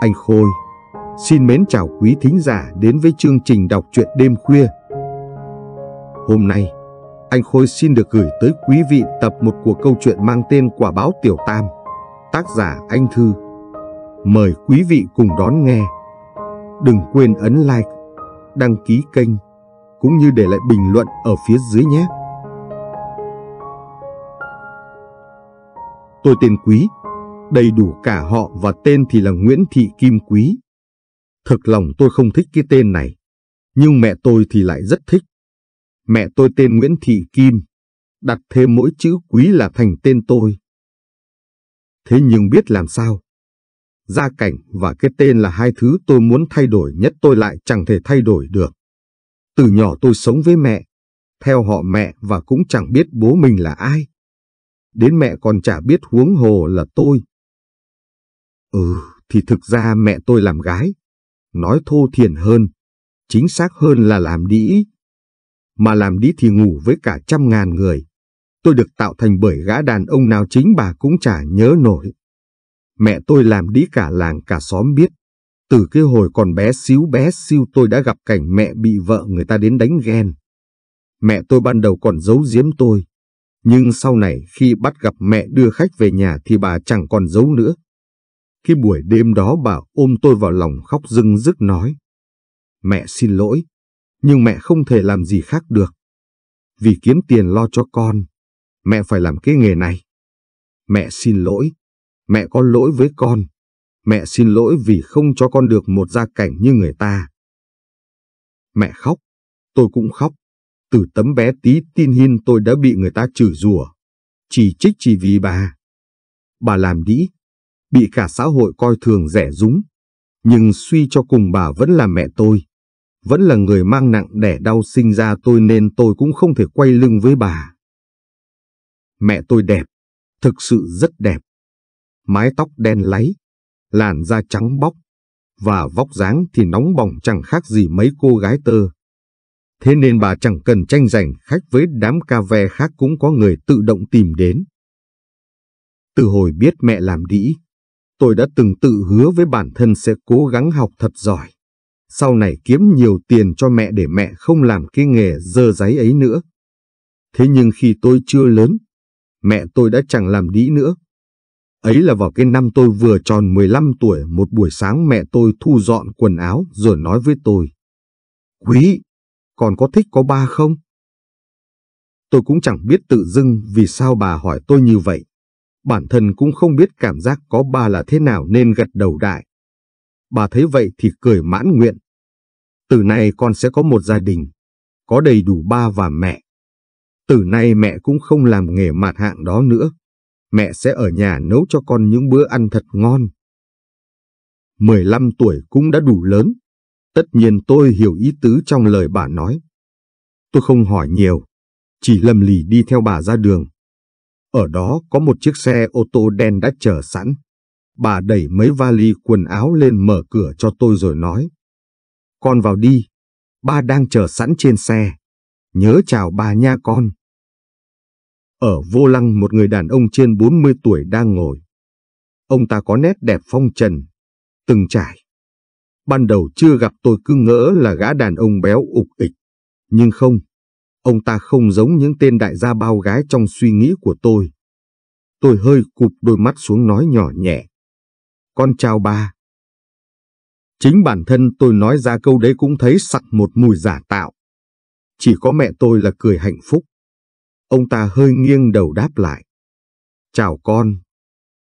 Anh Khôi xin mến chào quý thính giả đến với chương trình đọc truyện đêm khuya. Hôm nay, anh Khôi xin được gửi tới quý vị tập một của câu chuyện mang tên Quả báo Tiểu Tam, tác giả Anh Thư. Mời quý vị cùng đón nghe. Đừng quên ấn like, đăng ký kênh cũng như để lại bình luận ở phía dưới nhé. Tôi tên Quý, đầy đủ cả họ và tên thì là Nguyễn Thị Kim Quý. Thực lòng tôi không thích cái tên này, nhưng mẹ tôi thì lại rất thích. Mẹ tôi tên Nguyễn Thị Kim, đặt thêm mỗi chữ Quý là thành tên tôi. Thế nhưng biết làm sao? Gia cảnh và cái tên là hai thứ tôi muốn thay đổi nhất tôi lại chẳng thể thay đổi được. Từ nhỏ tôi sống với mẹ, theo họ mẹ và cũng chẳng biết bố mình là ai. Đến mẹ còn chả biết huống hồ là tôi. Ừ, thì thực ra mẹ tôi làm gái. Nói thô thiển hơn, chính xác hơn là làm đĩ. Mà làm đĩ thì ngủ với cả trăm ngàn người. Tôi được tạo thành bởi gã đàn ông nào chính bà cũng chả nhớ nổi. Mẹ tôi làm đĩ cả làng cả xóm biết. Từ cái hồi còn bé xíu bé xíu tôi đã gặp cảnh mẹ bị vợ người ta đến đánh ghen. Mẹ tôi ban đầu còn giấu giếm tôi, nhưng sau này khi bắt gặp mẹ đưa khách về nhà thì bà chẳng còn giấu nữa. Khi buổi đêm đó bà ôm tôi vào lòng khóc rưng rức nói. Mẹ xin lỗi, nhưng mẹ không thể làm gì khác được. Vì kiếm tiền lo cho con, mẹ phải làm cái nghề này. Mẹ xin lỗi, mẹ có lỗi với con mẹ xin lỗi vì không cho con được một gia cảnh như người ta. Mẹ khóc, tôi cũng khóc. Từ tấm bé tí tin hin tôi đã bị người ta chửi rủa, chỉ trích chỉ vì bà. Bà làm đĩ, bị cả xã hội coi thường rẻ rúng. Nhưng suy cho cùng bà vẫn là mẹ tôi, vẫn là người mang nặng đẻ đau sinh ra tôi nên tôi cũng không thể quay lưng với bà. Mẹ tôi đẹp, thực sự rất đẹp. Mái tóc đen láy, làn da trắng bóc, và vóc dáng thì nóng bỏng chẳng khác gì mấy cô gái tơ. Thế nên bà chẳng cần tranh giành khách với đám ca ve khác cũng có người tự động tìm đến. Từ hồi biết mẹ làm đĩ, tôi đã từng tự hứa với bản thân sẽ cố gắng học thật giỏi. Sau này kiếm nhiều tiền cho mẹ để mẹ không làm cái nghề dơ giấy ấy nữa. Thế nhưng khi tôi chưa lớn, mẹ tôi đã chẳng làm đĩ nữa Ấy là vào cái năm tôi vừa tròn 15 tuổi, một buổi sáng mẹ tôi thu dọn quần áo rồi nói với tôi. Quý, còn có thích có ba không? Tôi cũng chẳng biết tự dưng vì sao bà hỏi tôi như vậy. Bản thân cũng không biết cảm giác có ba là thế nào nên gật đầu đại. Bà thấy vậy thì cười mãn nguyện. Từ nay con sẽ có một gia đình, có đầy đủ ba và mẹ. Từ nay mẹ cũng không làm nghề mạt hạng đó nữa mẹ sẽ ở nhà nấu cho con những bữa ăn thật ngon. 15 tuổi cũng đã đủ lớn. Tất nhiên tôi hiểu ý tứ trong lời bà nói. Tôi không hỏi nhiều, chỉ lầm lì đi theo bà ra đường. Ở đó có một chiếc xe ô tô đen đã chờ sẵn. Bà đẩy mấy vali quần áo lên mở cửa cho tôi rồi nói. Con vào đi, ba đang chờ sẵn trên xe. Nhớ chào bà nha con. Ở vô lăng một người đàn ông trên 40 tuổi đang ngồi. Ông ta có nét đẹp phong trần, từng trải. Ban đầu chưa gặp tôi cứ ngỡ là gã đàn ông béo ục ịch. Nhưng không, ông ta không giống những tên đại gia bao gái trong suy nghĩ của tôi. Tôi hơi cụp đôi mắt xuống nói nhỏ nhẹ. Con chào ba. Chính bản thân tôi nói ra câu đấy cũng thấy sặc một mùi giả tạo. Chỉ có mẹ tôi là cười hạnh phúc. Ông ta hơi nghiêng đầu đáp lại. Chào con.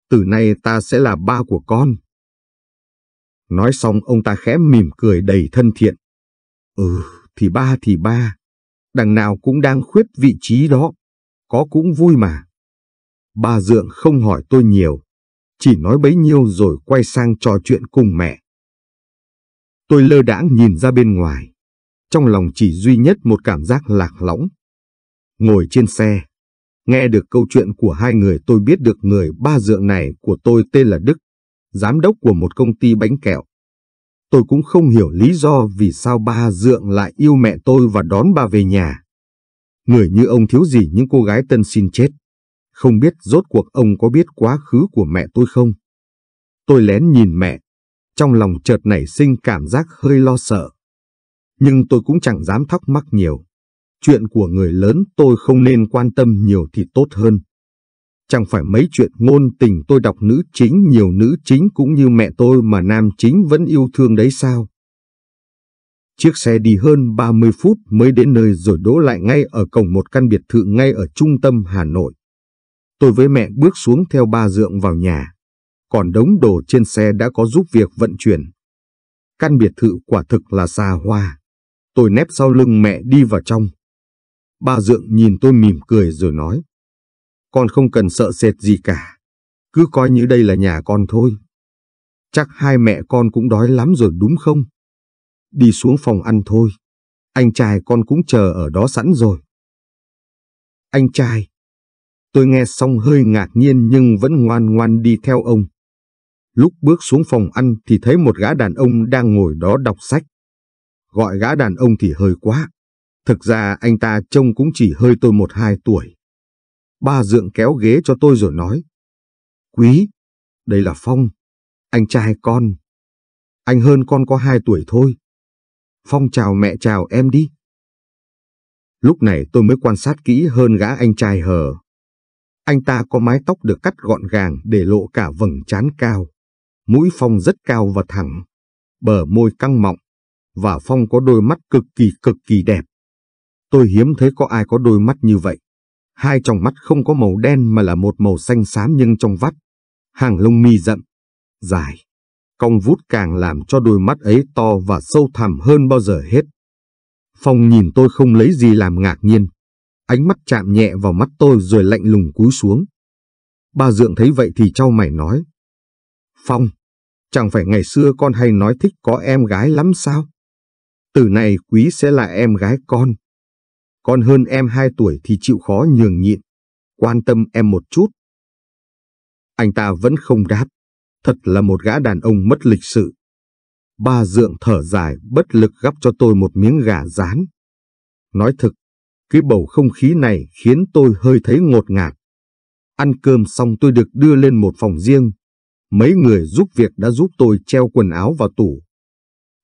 Từ nay ta sẽ là ba của con. Nói xong ông ta khẽ mỉm cười đầy thân thiện. Ừ, thì ba thì ba. Đằng nào cũng đang khuyết vị trí đó. Có cũng vui mà. Ba Dượng không hỏi tôi nhiều. Chỉ nói bấy nhiêu rồi quay sang trò chuyện cùng mẹ. Tôi lơ đãng nhìn ra bên ngoài. Trong lòng chỉ duy nhất một cảm giác lạc lõng ngồi trên xe. Nghe được câu chuyện của hai người tôi biết được người ba dượng này của tôi tên là Đức, giám đốc của một công ty bánh kẹo. Tôi cũng không hiểu lý do vì sao ba dượng lại yêu mẹ tôi và đón bà về nhà. Người như ông thiếu gì những cô gái tân xin chết. Không biết rốt cuộc ông có biết quá khứ của mẹ tôi không? Tôi lén nhìn mẹ, trong lòng chợt nảy sinh cảm giác hơi lo sợ. Nhưng tôi cũng chẳng dám thắc mắc nhiều chuyện của người lớn tôi không nên quan tâm nhiều thì tốt hơn. Chẳng phải mấy chuyện ngôn tình tôi đọc nữ chính nhiều nữ chính cũng như mẹ tôi mà nam chính vẫn yêu thương đấy sao? Chiếc xe đi hơn 30 phút mới đến nơi rồi đỗ lại ngay ở cổng một căn biệt thự ngay ở trung tâm Hà Nội. Tôi với mẹ bước xuống theo ba dượng vào nhà. Còn đống đồ trên xe đã có giúp việc vận chuyển. Căn biệt thự quả thực là xa hoa. Tôi nép sau lưng mẹ đi vào trong. Ba Dượng nhìn tôi mỉm cười rồi nói. Con không cần sợ sệt gì cả. Cứ coi như đây là nhà con thôi. Chắc hai mẹ con cũng đói lắm rồi đúng không? Đi xuống phòng ăn thôi. Anh trai con cũng chờ ở đó sẵn rồi. Anh trai. Tôi nghe xong hơi ngạc nhiên nhưng vẫn ngoan ngoan đi theo ông. Lúc bước xuống phòng ăn thì thấy một gã đàn ông đang ngồi đó đọc sách. Gọi gã đàn ông thì hơi quá. Thực ra anh ta trông cũng chỉ hơi tôi một hai tuổi. Ba dượng kéo ghế cho tôi rồi nói. Quý, đây là Phong, anh trai con. Anh hơn con có hai tuổi thôi. Phong chào mẹ chào em đi. Lúc này tôi mới quan sát kỹ hơn gã anh trai hờ. Anh ta có mái tóc được cắt gọn gàng để lộ cả vầng trán cao. Mũi Phong rất cao và thẳng, bờ môi căng mọng, và Phong có đôi mắt cực kỳ cực kỳ đẹp. Tôi hiếm thấy có ai có đôi mắt như vậy. Hai trong mắt không có màu đen mà là một màu xanh xám nhưng trong vắt. Hàng lông mi rậm, dài. Cong vút càng làm cho đôi mắt ấy to và sâu thẳm hơn bao giờ hết. Phong nhìn tôi không lấy gì làm ngạc nhiên. Ánh mắt chạm nhẹ vào mắt tôi rồi lạnh lùng cúi xuống. Ba Dượng thấy vậy thì trao mày nói. Phong, chẳng phải ngày xưa con hay nói thích có em gái lắm sao? Từ này quý sẽ là em gái con. Con hơn em 2 tuổi thì chịu khó nhường nhịn, quan tâm em một chút. Anh ta vẫn không đáp, thật là một gã đàn ông mất lịch sự. Ba dượng thở dài bất lực gắp cho tôi một miếng gà rán. Nói thực, cái bầu không khí này khiến tôi hơi thấy ngột ngạt. Ăn cơm xong tôi được đưa lên một phòng riêng. Mấy người giúp việc đã giúp tôi treo quần áo vào tủ,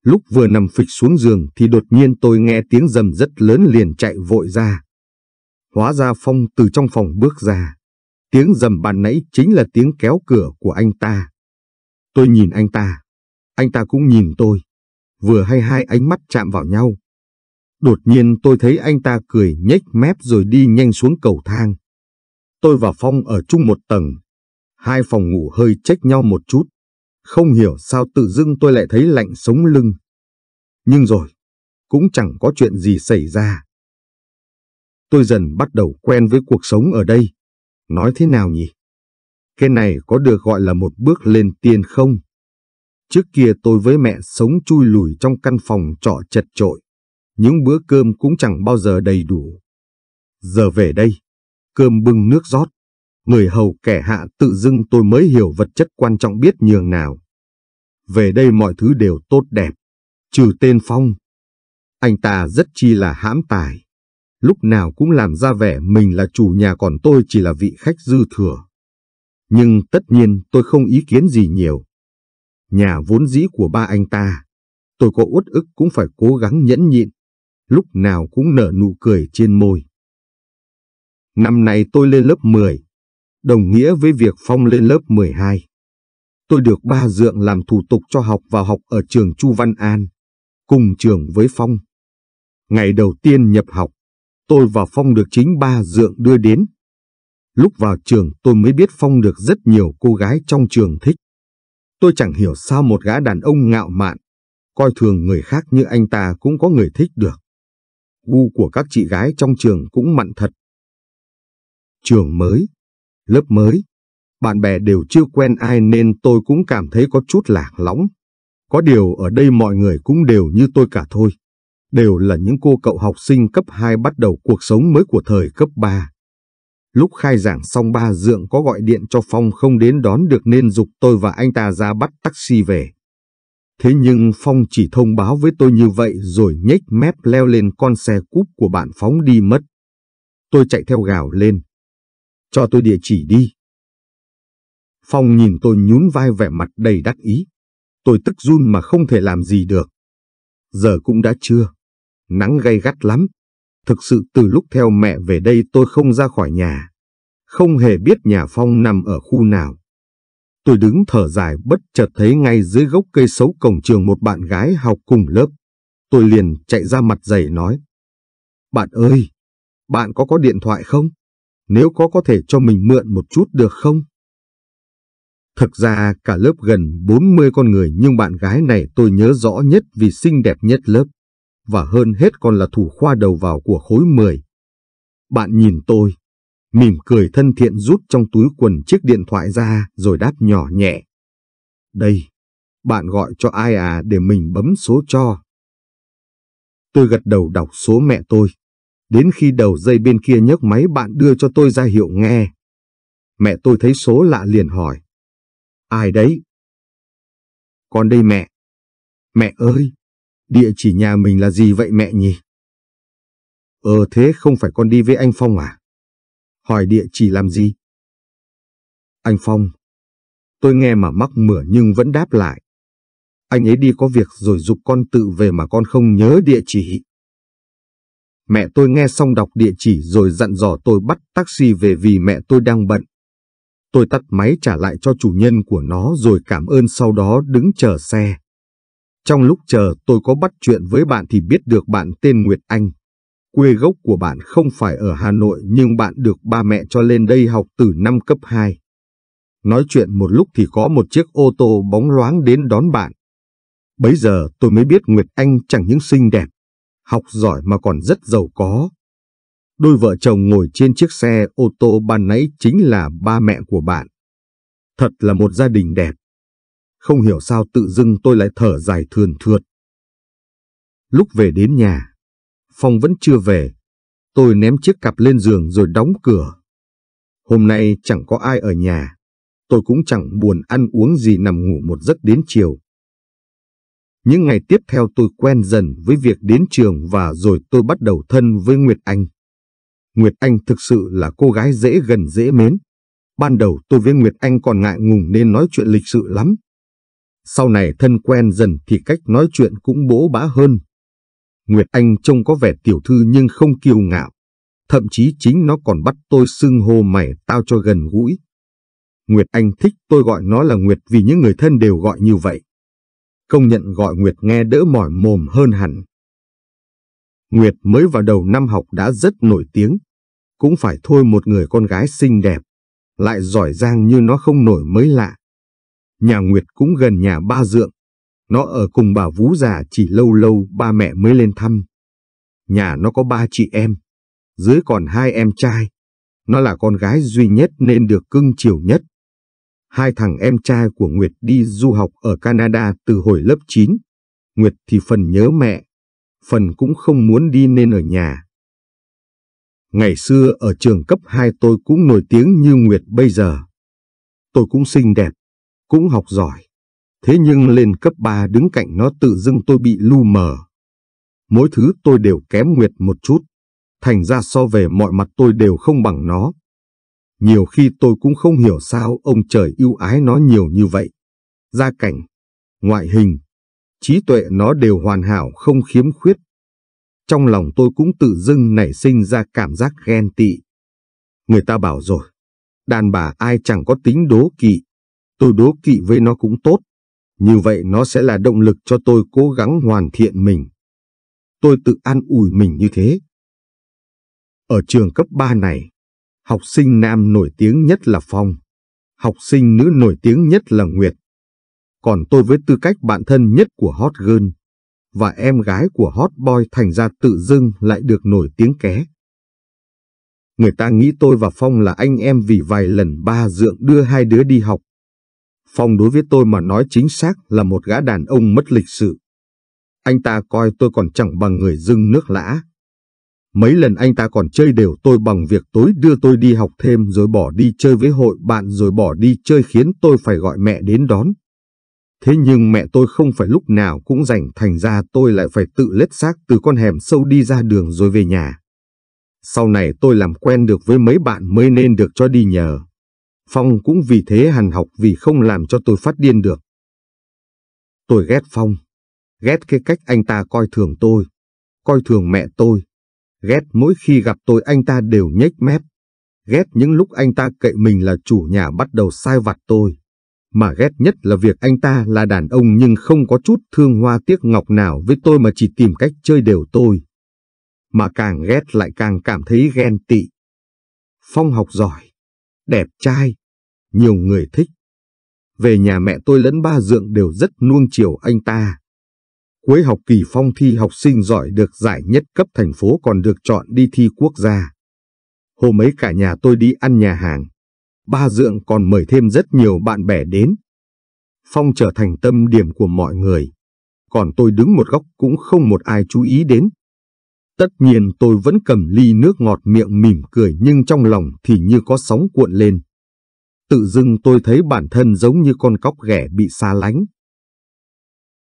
Lúc vừa nằm phịch xuống giường thì đột nhiên tôi nghe tiếng rầm rất lớn liền chạy vội ra. Hóa ra Phong từ trong phòng bước ra. Tiếng rầm bàn nãy chính là tiếng kéo cửa của anh ta. Tôi nhìn anh ta. Anh ta cũng nhìn tôi. Vừa hay hai ánh mắt chạm vào nhau. Đột nhiên tôi thấy anh ta cười nhếch mép rồi đi nhanh xuống cầu thang. Tôi và Phong ở chung một tầng. Hai phòng ngủ hơi chếch nhau một chút. Không hiểu sao tự dưng tôi lại thấy lạnh sống lưng. Nhưng rồi, cũng chẳng có chuyện gì xảy ra. Tôi dần bắt đầu quen với cuộc sống ở đây. Nói thế nào nhỉ? Cái này có được gọi là một bước lên tiên không? Trước kia tôi với mẹ sống chui lùi trong căn phòng trọ chật trội. Những bữa cơm cũng chẳng bao giờ đầy đủ. Giờ về đây, cơm bưng nước rót, người hầu kẻ hạ tự dưng tôi mới hiểu vật chất quan trọng biết nhường nào. Về đây mọi thứ đều tốt đẹp, trừ tên Phong. Anh ta rất chi là hãm tài. Lúc nào cũng làm ra vẻ mình là chủ nhà còn tôi chỉ là vị khách dư thừa. Nhưng tất nhiên tôi không ý kiến gì nhiều. Nhà vốn dĩ của ba anh ta, tôi có uất ức cũng phải cố gắng nhẫn nhịn, lúc nào cũng nở nụ cười trên môi. Năm nay tôi lên lớp 10, đồng nghĩa với việc Phong lên lớp 12. Tôi được ba dượng làm thủ tục cho học vào học ở trường Chu Văn An, cùng trường với Phong. Ngày đầu tiên nhập học, tôi và Phong được chính ba dượng đưa đến. Lúc vào trường tôi mới biết Phong được rất nhiều cô gái trong trường thích. Tôi chẳng hiểu sao một gã đàn ông ngạo mạn, coi thường người khác như anh ta cũng có người thích được. Gu của các chị gái trong trường cũng mặn thật. Trường mới, lớp mới. Bạn bè đều chưa quen ai nên tôi cũng cảm thấy có chút lạc lõng. Có điều ở đây mọi người cũng đều như tôi cả thôi. Đều là những cô cậu học sinh cấp 2 bắt đầu cuộc sống mới của thời cấp 3. Lúc khai giảng xong ba dượng có gọi điện cho Phong không đến đón được nên dục tôi và anh ta ra bắt taxi về. Thế nhưng Phong chỉ thông báo với tôi như vậy rồi nhếch mép leo lên con xe cúp của bạn Phóng đi mất. Tôi chạy theo gào lên. Cho tôi địa chỉ đi. Phong nhìn tôi nhún vai vẻ mặt đầy đắc ý. Tôi tức run mà không thể làm gì được. Giờ cũng đã trưa. Nắng gay gắt lắm. Thực sự từ lúc theo mẹ về đây tôi không ra khỏi nhà. Không hề biết nhà Phong nằm ở khu nào. Tôi đứng thở dài bất chợt thấy ngay dưới gốc cây xấu cổng trường một bạn gái học cùng lớp. Tôi liền chạy ra mặt dày nói. Bạn ơi, bạn có có điện thoại không? nếu có có thể cho mình mượn một chút được không? Thực ra cả lớp gần 40 con người nhưng bạn gái này tôi nhớ rõ nhất vì xinh đẹp nhất lớp, và hơn hết còn là thủ khoa đầu vào của khối 10. Bạn nhìn tôi, mỉm cười thân thiện rút trong túi quần chiếc điện thoại ra rồi đáp nhỏ nhẹ. Đây, bạn gọi cho ai à để mình bấm số cho. Tôi gật đầu đọc số mẹ tôi, Đến khi đầu dây bên kia nhấc máy bạn đưa cho tôi ra hiệu nghe. Mẹ tôi thấy số lạ liền hỏi. Ai đấy? Con đây mẹ. Mẹ ơi, địa chỉ nhà mình là gì vậy mẹ nhỉ? Ờ thế không phải con đi với anh Phong à? Hỏi địa chỉ làm gì? Anh Phong. Tôi nghe mà mắc mửa nhưng vẫn đáp lại. Anh ấy đi có việc rồi dục con tự về mà con không nhớ địa chỉ. Mẹ tôi nghe xong đọc địa chỉ rồi dặn dò tôi bắt taxi về vì mẹ tôi đang bận. Tôi tắt máy trả lại cho chủ nhân của nó rồi cảm ơn sau đó đứng chờ xe. Trong lúc chờ tôi có bắt chuyện với bạn thì biết được bạn tên Nguyệt Anh. Quê gốc của bạn không phải ở Hà Nội nhưng bạn được ba mẹ cho lên đây học từ năm cấp 2. Nói chuyện một lúc thì có một chiếc ô tô bóng loáng đến đón bạn. Bấy giờ tôi mới biết Nguyệt Anh chẳng những xinh đẹp học giỏi mà còn rất giàu có. Đôi vợ chồng ngồi trên chiếc xe ô tô ban nãy chính là ba mẹ của bạn. Thật là một gia đình đẹp. Không hiểu sao tự dưng tôi lại thở dài thườn thượt. Lúc về đến nhà, Phong vẫn chưa về. Tôi ném chiếc cặp lên giường rồi đóng cửa. Hôm nay chẳng có ai ở nhà. Tôi cũng chẳng buồn ăn uống gì nằm ngủ một giấc đến chiều. Những ngày tiếp theo tôi quen dần với việc đến trường và rồi tôi bắt đầu thân với Nguyệt Anh. Nguyệt Anh thực sự là cô gái dễ gần dễ mến. Ban đầu tôi với Nguyệt Anh còn ngại ngùng nên nói chuyện lịch sự lắm. Sau này thân quen dần thì cách nói chuyện cũng bố bá hơn. Nguyệt Anh trông có vẻ tiểu thư nhưng không kiêu ngạo. Thậm chí chính nó còn bắt tôi xưng hô mày tao cho gần gũi. Nguyệt Anh thích tôi gọi nó là Nguyệt vì những người thân đều gọi như vậy công nhận gọi Nguyệt nghe đỡ mỏi mồm hơn hẳn. Nguyệt mới vào đầu năm học đã rất nổi tiếng, cũng phải thôi một người con gái xinh đẹp, lại giỏi giang như nó không nổi mới lạ. Nhà Nguyệt cũng gần nhà ba dượng, nó ở cùng bà Vũ già chỉ lâu lâu ba mẹ mới lên thăm. Nhà nó có ba chị em, dưới còn hai em trai. Nó là con gái duy nhất nên được cưng chiều nhất. Hai thằng em trai của Nguyệt đi du học ở Canada từ hồi lớp 9. Nguyệt thì phần nhớ mẹ, phần cũng không muốn đi nên ở nhà. Ngày xưa ở trường cấp 2 tôi cũng nổi tiếng như Nguyệt bây giờ. Tôi cũng xinh đẹp, cũng học giỏi. Thế nhưng lên cấp 3 đứng cạnh nó tự dưng tôi bị lu mờ. Mỗi thứ tôi đều kém Nguyệt một chút. Thành ra so về mọi mặt tôi đều không bằng nó. Nhiều khi tôi cũng không hiểu sao ông trời yêu ái nó nhiều như vậy. Gia cảnh, ngoại hình, trí tuệ nó đều hoàn hảo không khiếm khuyết. Trong lòng tôi cũng tự dưng nảy sinh ra cảm giác ghen tị. Người ta bảo rồi, đàn bà ai chẳng có tính đố kỵ, tôi đố kỵ với nó cũng tốt. Như vậy nó sẽ là động lực cho tôi cố gắng hoàn thiện mình. Tôi tự an ủi mình như thế. Ở trường cấp 3 này, Học sinh nam nổi tiếng nhất là Phong, học sinh nữ nổi tiếng nhất là Nguyệt. Còn tôi với tư cách bạn thân nhất của hot girl và em gái của hot boy thành ra tự dưng lại được nổi tiếng ké. Người ta nghĩ tôi và Phong là anh em vì vài lần ba dượng đưa hai đứa đi học. Phong đối với tôi mà nói chính xác là một gã đàn ông mất lịch sự. Anh ta coi tôi còn chẳng bằng người dưng nước lã. Mấy lần anh ta còn chơi đều tôi bằng việc tối đưa tôi đi học thêm rồi bỏ đi chơi với hội bạn rồi bỏ đi chơi khiến tôi phải gọi mẹ đến đón. Thế nhưng mẹ tôi không phải lúc nào cũng rảnh thành ra tôi lại phải tự lết xác từ con hẻm sâu đi ra đường rồi về nhà. Sau này tôi làm quen được với mấy bạn mới nên được cho đi nhờ. Phong cũng vì thế hằn học vì không làm cho tôi phát điên được. Tôi ghét Phong. Ghét cái cách anh ta coi thường tôi. Coi thường mẹ tôi. Ghét mỗi khi gặp tôi anh ta đều nhếch mép. Ghét những lúc anh ta cậy mình là chủ nhà bắt đầu sai vặt tôi. Mà ghét nhất là việc anh ta là đàn ông nhưng không có chút thương hoa tiếc ngọc nào với tôi mà chỉ tìm cách chơi đều tôi. Mà càng ghét lại càng cảm thấy ghen tị. Phong học giỏi, đẹp trai, nhiều người thích. Về nhà mẹ tôi lẫn ba dượng đều rất nuông chiều anh ta. Cuối học kỳ phong thi học sinh giỏi được giải nhất cấp thành phố còn được chọn đi thi quốc gia. Hôm ấy cả nhà tôi đi ăn nhà hàng. Ba Dượng còn mời thêm rất nhiều bạn bè đến. Phong trở thành tâm điểm của mọi người. Còn tôi đứng một góc cũng không một ai chú ý đến. Tất nhiên tôi vẫn cầm ly nước ngọt miệng mỉm cười nhưng trong lòng thì như có sóng cuộn lên. Tự dưng tôi thấy bản thân giống như con cóc ghẻ bị xa lánh.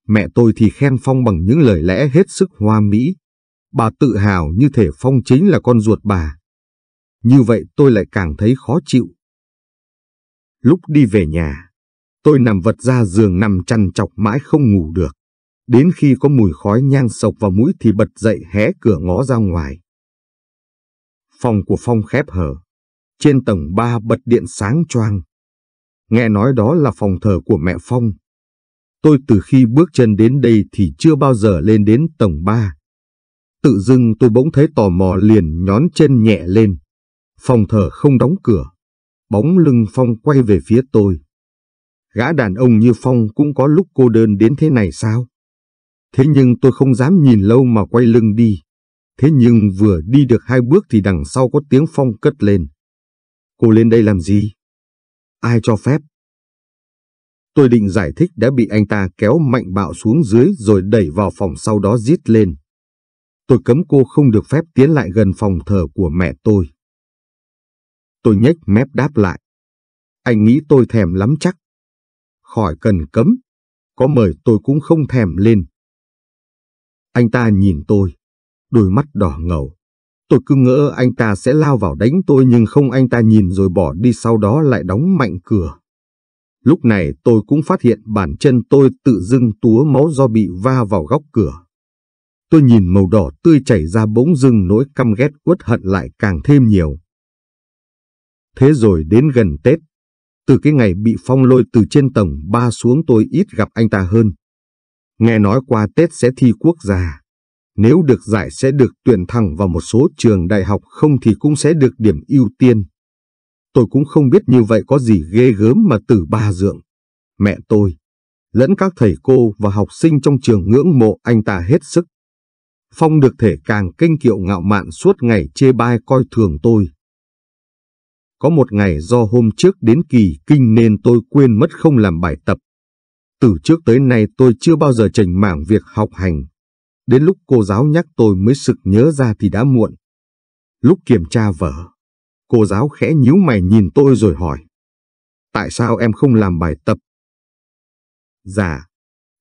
Mẹ tôi thì khen Phong bằng những lời lẽ hết sức hoa mỹ. Bà tự hào như thể Phong chính là con ruột bà. Như vậy tôi lại càng thấy khó chịu. Lúc đi về nhà, tôi nằm vật ra giường nằm chăn chọc mãi không ngủ được. Đến khi có mùi khói nhang sộc vào mũi thì bật dậy hé cửa ngó ra ngoài. Phòng của Phong khép hở. Trên tầng 3 bật điện sáng choang. Nghe nói đó là phòng thờ của mẹ Phong, Tôi từ khi bước chân đến đây thì chưa bao giờ lên đến tầng 3. Tự dưng tôi bỗng thấy tò mò liền nhón chân nhẹ lên. Phòng thờ không đóng cửa. Bóng lưng Phong quay về phía tôi. Gã đàn ông như Phong cũng có lúc cô đơn đến thế này sao? Thế nhưng tôi không dám nhìn lâu mà quay lưng đi. Thế nhưng vừa đi được hai bước thì đằng sau có tiếng Phong cất lên. Cô lên đây làm gì? Ai cho phép? Tôi định giải thích đã bị anh ta kéo mạnh bạo xuống dưới rồi đẩy vào phòng sau đó giết lên. Tôi cấm cô không được phép tiến lại gần phòng thờ của mẹ tôi. Tôi nhếch mép đáp lại. Anh nghĩ tôi thèm lắm chắc. Khỏi cần cấm. Có mời tôi cũng không thèm lên. Anh ta nhìn tôi. Đôi mắt đỏ ngầu. Tôi cứ ngỡ anh ta sẽ lao vào đánh tôi nhưng không anh ta nhìn rồi bỏ đi sau đó lại đóng mạnh cửa. Lúc này tôi cũng phát hiện bản chân tôi tự dưng túa máu do bị va vào góc cửa. Tôi nhìn màu đỏ tươi chảy ra bỗng dưng nỗi căm ghét uất hận lại càng thêm nhiều. Thế rồi đến gần Tết, từ cái ngày bị phong lôi từ trên tầng ba xuống tôi ít gặp anh ta hơn. Nghe nói qua Tết sẽ thi quốc gia. Nếu được giải sẽ được tuyển thẳng vào một số trường đại học không thì cũng sẽ được điểm ưu tiên. Tôi cũng không biết như vậy có gì ghê gớm mà từ ba dượng. Mẹ tôi, lẫn các thầy cô và học sinh trong trường ngưỡng mộ anh ta hết sức. Phong được thể càng kinh kiệu ngạo mạn suốt ngày chê bai coi thường tôi. Có một ngày do hôm trước đến kỳ kinh nên tôi quên mất không làm bài tập. Từ trước tới nay tôi chưa bao giờ chảnh mảng việc học hành. Đến lúc cô giáo nhắc tôi mới sực nhớ ra thì đã muộn. Lúc kiểm tra vở, Cô giáo khẽ nhíu mày nhìn tôi rồi hỏi. Tại sao em không làm bài tập? Dạ,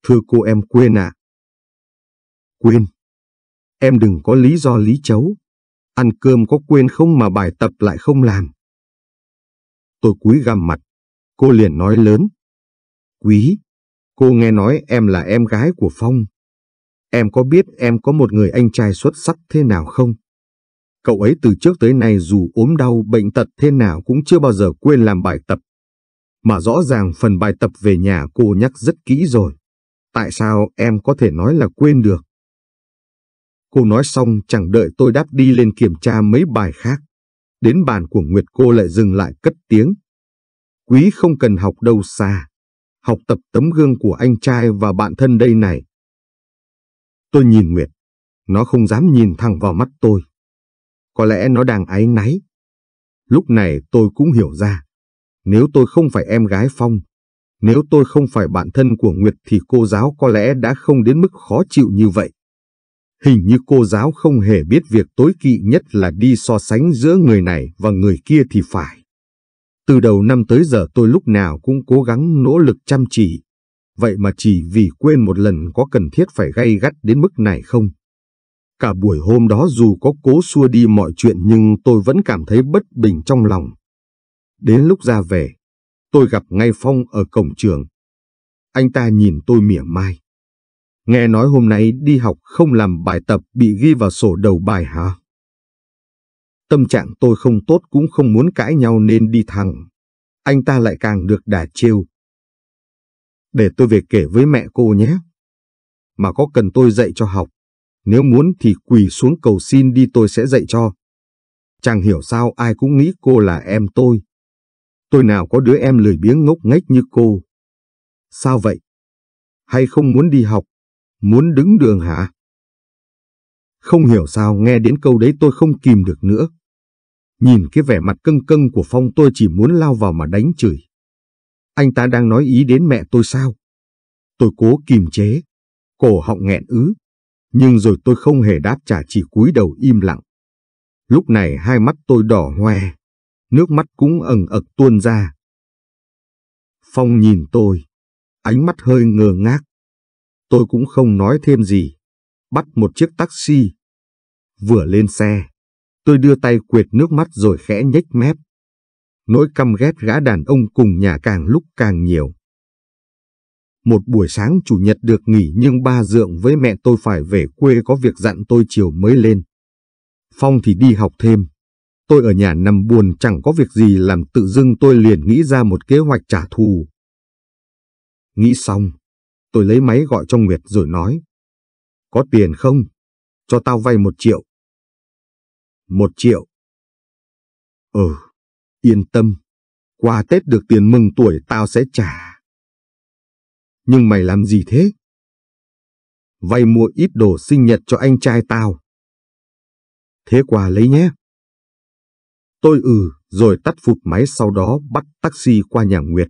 thưa cô em quên ạ. Quên. Em đừng có lý do lý chấu. Ăn cơm có quên không mà bài tập lại không làm. Tôi cúi gằm mặt. Cô liền nói lớn. Quý, cô nghe nói em là em gái của Phong. Em có biết em có một người anh trai xuất sắc thế nào không? Cậu ấy từ trước tới nay dù ốm đau, bệnh tật thế nào cũng chưa bao giờ quên làm bài tập. Mà rõ ràng phần bài tập về nhà cô nhắc rất kỹ rồi. Tại sao em có thể nói là quên được? Cô nói xong chẳng đợi tôi đáp đi lên kiểm tra mấy bài khác. Đến bàn của Nguyệt cô lại dừng lại cất tiếng. Quý không cần học đâu xa. Học tập tấm gương của anh trai và bạn thân đây này. Tôi nhìn Nguyệt. Nó không dám nhìn thẳng vào mắt tôi. Có lẽ nó đang áy náy. Lúc này tôi cũng hiểu ra. Nếu tôi không phải em gái Phong, nếu tôi không phải bạn thân của Nguyệt thì cô giáo có lẽ đã không đến mức khó chịu như vậy. Hình như cô giáo không hề biết việc tối kỵ nhất là đi so sánh giữa người này và người kia thì phải. Từ đầu năm tới giờ tôi lúc nào cũng cố gắng nỗ lực chăm chỉ. Vậy mà chỉ vì quên một lần có cần thiết phải gây gắt đến mức này không? Cả buổi hôm đó dù có cố xua đi mọi chuyện nhưng tôi vẫn cảm thấy bất bình trong lòng. Đến lúc ra về, tôi gặp ngay Phong ở cổng trường. Anh ta nhìn tôi mỉa mai. Nghe nói hôm nay đi học không làm bài tập bị ghi vào sổ đầu bài hả? Tâm trạng tôi không tốt cũng không muốn cãi nhau nên đi thẳng. Anh ta lại càng được đả trêu. Để tôi về kể với mẹ cô nhé. Mà có cần tôi dạy cho học nếu muốn thì quỳ xuống cầu xin đi tôi sẽ dạy cho. Chẳng hiểu sao ai cũng nghĩ cô là em tôi. Tôi nào có đứa em lười biếng ngốc nghếch như cô. Sao vậy? Hay không muốn đi học? Muốn đứng đường hả? Không hiểu sao nghe đến câu đấy tôi không kìm được nữa. Nhìn cái vẻ mặt cưng cưng của Phong tôi chỉ muốn lao vào mà đánh chửi. Anh ta đang nói ý đến mẹ tôi sao? Tôi cố kìm chế. Cổ họng nghẹn ứ nhưng rồi tôi không hề đáp trả chỉ cúi đầu im lặng. Lúc này hai mắt tôi đỏ hoe, nước mắt cũng ẩn ực tuôn ra. Phong nhìn tôi, ánh mắt hơi ngơ ngác. Tôi cũng không nói thêm gì, bắt một chiếc taxi. Vừa lên xe, tôi đưa tay quệt nước mắt rồi khẽ nhếch mép. Nỗi căm ghét gã đàn ông cùng nhà càng lúc càng nhiều. Một buổi sáng chủ nhật được nghỉ nhưng ba dượng với mẹ tôi phải về quê có việc dặn tôi chiều mới lên. Phong thì đi học thêm. Tôi ở nhà nằm buồn chẳng có việc gì làm tự dưng tôi liền nghĩ ra một kế hoạch trả thù. Nghĩ xong, tôi lấy máy gọi cho Nguyệt rồi nói. Có tiền không? Cho tao vay một triệu. Một triệu. Ừ, yên tâm. Qua Tết được tiền mừng tuổi tao sẽ trả nhưng mày làm gì thế? Vay mua ít đồ sinh nhật cho anh trai tao. Thế quà lấy nhé. Tôi ừ, rồi tắt phụt máy sau đó bắt taxi qua nhà Nguyệt.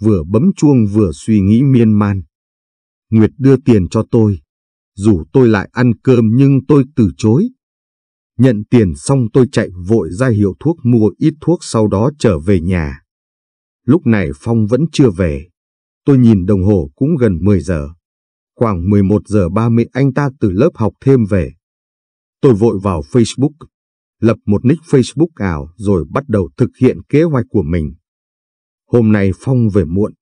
Vừa bấm chuông vừa suy nghĩ miên man. Nguyệt đưa tiền cho tôi. Dù tôi lại ăn cơm nhưng tôi từ chối. Nhận tiền xong tôi chạy vội ra hiệu thuốc mua ít thuốc sau đó trở về nhà. Lúc này Phong vẫn chưa về. Tôi nhìn đồng hồ cũng gần 10 giờ. Khoảng 11 giờ 30 anh ta từ lớp học thêm về. Tôi vội vào Facebook, lập một nick Facebook ảo rồi bắt đầu thực hiện kế hoạch của mình. Hôm nay Phong về muộn,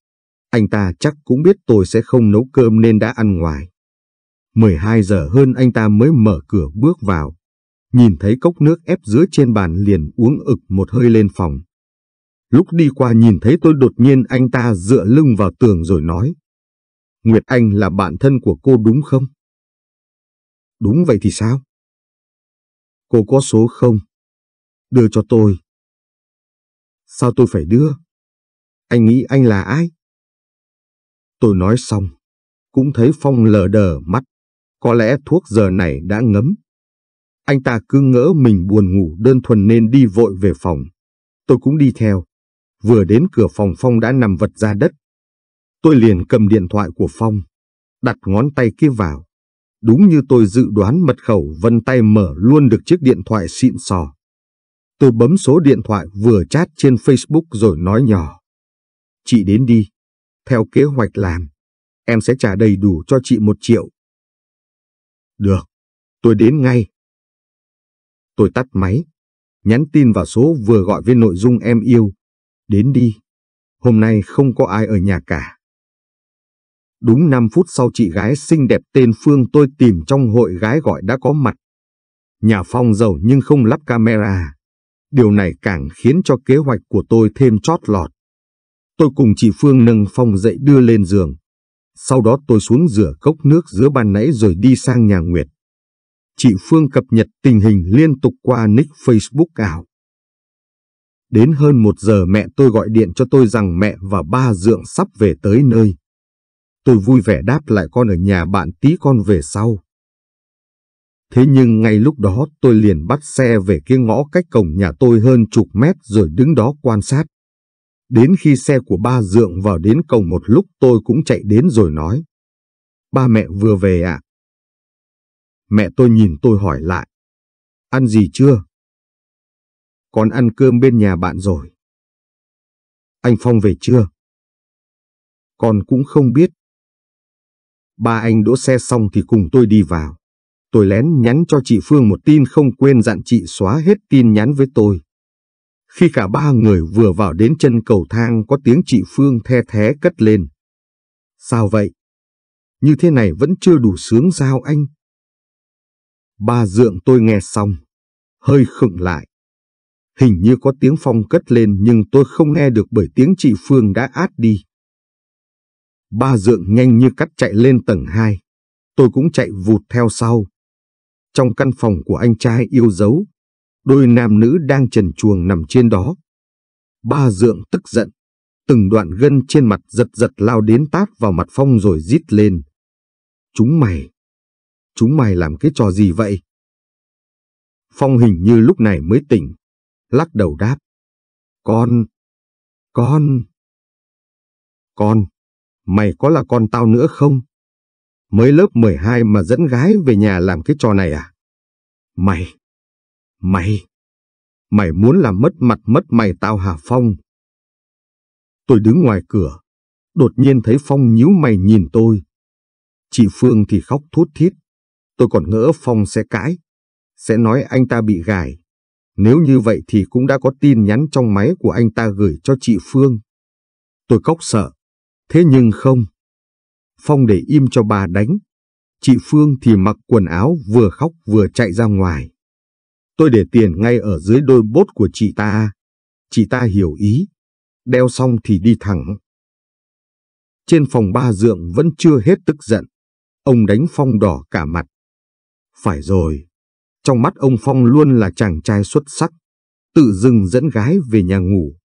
anh ta chắc cũng biết tôi sẽ không nấu cơm nên đã ăn ngoài. 12 giờ hơn anh ta mới mở cửa bước vào. Nhìn thấy cốc nước ép dưới trên bàn liền uống ực một hơi lên phòng. Lúc đi qua nhìn thấy tôi đột nhiên anh ta dựa lưng vào tường rồi nói. Nguyệt Anh là bạn thân của cô đúng không? Đúng vậy thì sao? Cô có số không? Đưa cho tôi. Sao tôi phải đưa? Anh nghĩ anh là ai? Tôi nói xong, cũng thấy Phong lờ đờ mắt. Có lẽ thuốc giờ này đã ngấm. Anh ta cứ ngỡ mình buồn ngủ đơn thuần nên đi vội về phòng. Tôi cũng đi theo, Vừa đến cửa phòng Phong đã nằm vật ra đất. Tôi liền cầm điện thoại của Phong, đặt ngón tay kia vào. Đúng như tôi dự đoán mật khẩu vân tay mở luôn được chiếc điện thoại xịn sò. Tôi bấm số điện thoại vừa chat trên Facebook rồi nói nhỏ. Chị đến đi, theo kế hoạch làm, em sẽ trả đầy đủ cho chị một triệu. Được, tôi đến ngay. Tôi tắt máy, nhắn tin vào số vừa gọi với nội dung em yêu, đến đi, hôm nay không có ai ở nhà cả. Đúng 5 phút sau chị gái xinh đẹp tên Phương tôi tìm trong hội gái gọi đã có mặt. Nhà Phong giàu nhưng không lắp camera. Điều này càng khiến cho kế hoạch của tôi thêm chót lọt. Tôi cùng chị Phương nâng Phong dậy đưa lên giường. Sau đó tôi xuống rửa cốc nước giữa ban nãy rồi đi sang nhà Nguyệt. Chị Phương cập nhật tình hình liên tục qua nick Facebook ảo. Đến hơn một giờ mẹ tôi gọi điện cho tôi rằng mẹ và ba dượng sắp về tới nơi. Tôi vui vẻ đáp lại con ở nhà bạn tí con về sau. Thế nhưng ngay lúc đó tôi liền bắt xe về kia ngõ cách cổng nhà tôi hơn chục mét rồi đứng đó quan sát. Đến khi xe của ba dượng vào đến cổng một lúc tôi cũng chạy đến rồi nói. Ba mẹ vừa về ạ. À? Mẹ tôi nhìn tôi hỏi lại. Ăn gì chưa? con ăn cơm bên nhà bạn rồi. Anh Phong về chưa? Con cũng không biết. Ba anh đỗ xe xong thì cùng tôi đi vào. Tôi lén nhắn cho chị Phương một tin không quên dặn chị xóa hết tin nhắn với tôi. Khi cả ba người vừa vào đến chân cầu thang có tiếng chị Phương the thé cất lên. Sao vậy? Như thế này vẫn chưa đủ sướng sao anh? Ba dượng tôi nghe xong, hơi khựng lại. Hình như có tiếng phong cất lên nhưng tôi không nghe được bởi tiếng chị Phương đã át đi. Ba dượng nhanh như cắt chạy lên tầng 2. Tôi cũng chạy vụt theo sau. Trong căn phòng của anh trai yêu dấu, đôi nam nữ đang trần chuồng nằm trên đó. Ba dượng tức giận, từng đoạn gân trên mặt giật giật lao đến tát vào mặt Phong rồi rít lên. Chúng mày, chúng mày làm cái trò gì vậy? Phong hình như lúc này mới tỉnh, lắc đầu đáp. Con, con, con, mày có là con tao nữa không? Mới lớp 12 mà dẫn gái về nhà làm cái trò này à? Mày, mày, mày muốn làm mất mặt mất mày tao Hà Phong. Tôi đứng ngoài cửa, đột nhiên thấy Phong nhíu mày nhìn tôi. Chị Phương thì khóc thút thít, tôi còn ngỡ Phong sẽ cãi, sẽ nói anh ta bị gài. Nếu như vậy thì cũng đã có tin nhắn trong máy của anh ta gửi cho chị Phương. Tôi cóc sợ. Thế nhưng không. Phong để im cho bà đánh. Chị Phương thì mặc quần áo vừa khóc vừa chạy ra ngoài. Tôi để tiền ngay ở dưới đôi bốt của chị ta. Chị ta hiểu ý. Đeo xong thì đi thẳng. Trên phòng ba dượng vẫn chưa hết tức giận. Ông đánh Phong đỏ cả mặt. Phải rồi, trong mắt ông Phong luôn là chàng trai xuất sắc, tự dưng dẫn gái về nhà ngủ.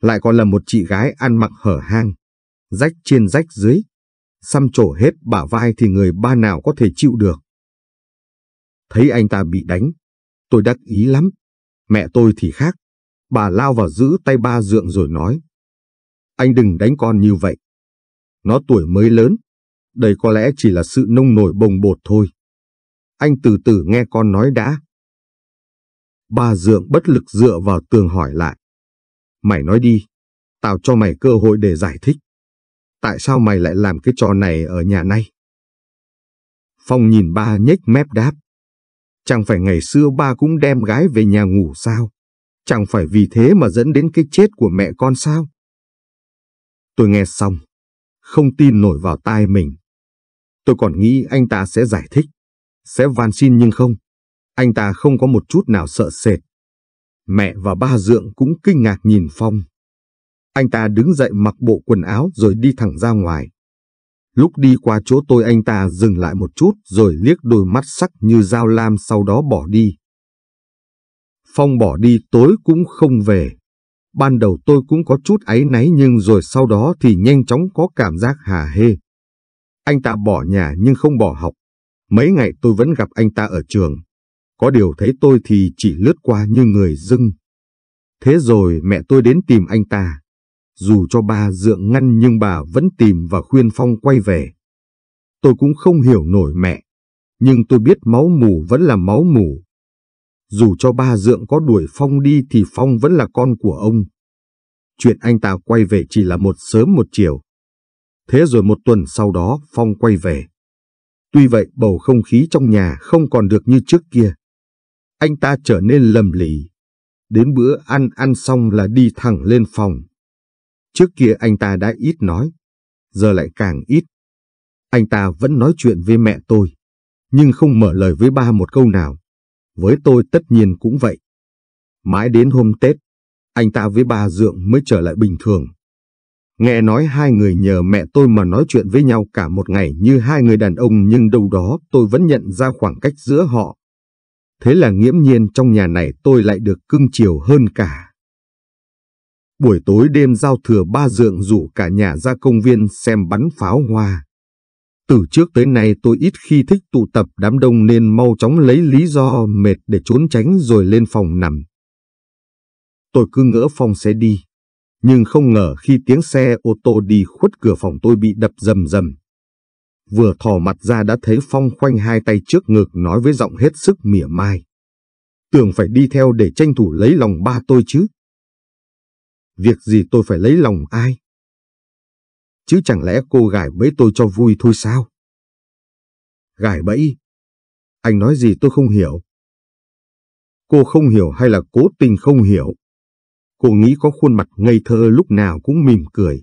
Lại còn là một chị gái ăn mặc hở hang, rách trên rách dưới. Xăm trổ hết bả vai thì người ba nào có thể chịu được. Thấy anh ta bị đánh, tôi đắc ý lắm. Mẹ tôi thì khác. Bà lao vào giữ tay ba dượng rồi nói. Anh đừng đánh con như vậy. Nó tuổi mới lớn, đây có lẽ chỉ là sự nông nổi bồng bột thôi anh từ từ nghe con nói đã. Bà Dượng bất lực dựa vào tường hỏi lại. Mày nói đi, tao cho mày cơ hội để giải thích. Tại sao mày lại làm cái trò này ở nhà này? Phong nhìn ba nhếch mép đáp. Chẳng phải ngày xưa ba cũng đem gái về nhà ngủ sao? Chẳng phải vì thế mà dẫn đến cái chết của mẹ con sao? Tôi nghe xong, không tin nổi vào tai mình. Tôi còn nghĩ anh ta sẽ giải thích sẽ van xin nhưng không. Anh ta không có một chút nào sợ sệt. Mẹ và ba dượng cũng kinh ngạc nhìn Phong. Anh ta đứng dậy mặc bộ quần áo rồi đi thẳng ra ngoài. Lúc đi qua chỗ tôi anh ta dừng lại một chút rồi liếc đôi mắt sắc như dao lam sau đó bỏ đi. Phong bỏ đi tối cũng không về. Ban đầu tôi cũng có chút áy náy nhưng rồi sau đó thì nhanh chóng có cảm giác hà hê. Anh ta bỏ nhà nhưng không bỏ học. Mấy ngày tôi vẫn gặp anh ta ở trường. Có điều thấy tôi thì chỉ lướt qua như người dưng. Thế rồi mẹ tôi đến tìm anh ta. Dù cho ba dượng ngăn nhưng bà vẫn tìm và khuyên Phong quay về. Tôi cũng không hiểu nổi mẹ. Nhưng tôi biết máu mù vẫn là máu mù. Dù cho ba dượng có đuổi Phong đi thì Phong vẫn là con của ông. Chuyện anh ta quay về chỉ là một sớm một chiều. Thế rồi một tuần sau đó Phong quay về. Tuy vậy bầu không khí trong nhà không còn được như trước kia. Anh ta trở nên lầm lì. Đến bữa ăn ăn xong là đi thẳng lên phòng. Trước kia anh ta đã ít nói, giờ lại càng ít. Anh ta vẫn nói chuyện với mẹ tôi, nhưng không mở lời với ba một câu nào. Với tôi tất nhiên cũng vậy. Mãi đến hôm Tết, anh ta với ba Dượng mới trở lại bình thường. Nghe nói hai người nhờ mẹ tôi mà nói chuyện với nhau cả một ngày như hai người đàn ông nhưng đâu đó tôi vẫn nhận ra khoảng cách giữa họ. Thế là nghiễm nhiên trong nhà này tôi lại được cưng chiều hơn cả. Buổi tối đêm giao thừa ba dượng rủ cả nhà ra công viên xem bắn pháo hoa. Từ trước tới nay tôi ít khi thích tụ tập đám đông nên mau chóng lấy lý do mệt để trốn tránh rồi lên phòng nằm. Tôi cứ ngỡ Phong sẽ đi, nhưng không ngờ khi tiếng xe ô tô đi khuất cửa phòng tôi bị đập rầm rầm. Vừa thò mặt ra đã thấy Phong khoanh hai tay trước ngực nói với giọng hết sức mỉa mai. Tưởng phải đi theo để tranh thủ lấy lòng ba tôi chứ. Việc gì tôi phải lấy lòng ai? Chứ chẳng lẽ cô gài bẫy tôi cho vui thôi sao? Gài bẫy? Anh nói gì tôi không hiểu. Cô không hiểu hay là cố tình không hiểu? Cô nghĩ có khuôn mặt ngây thơ lúc nào cũng mỉm cười.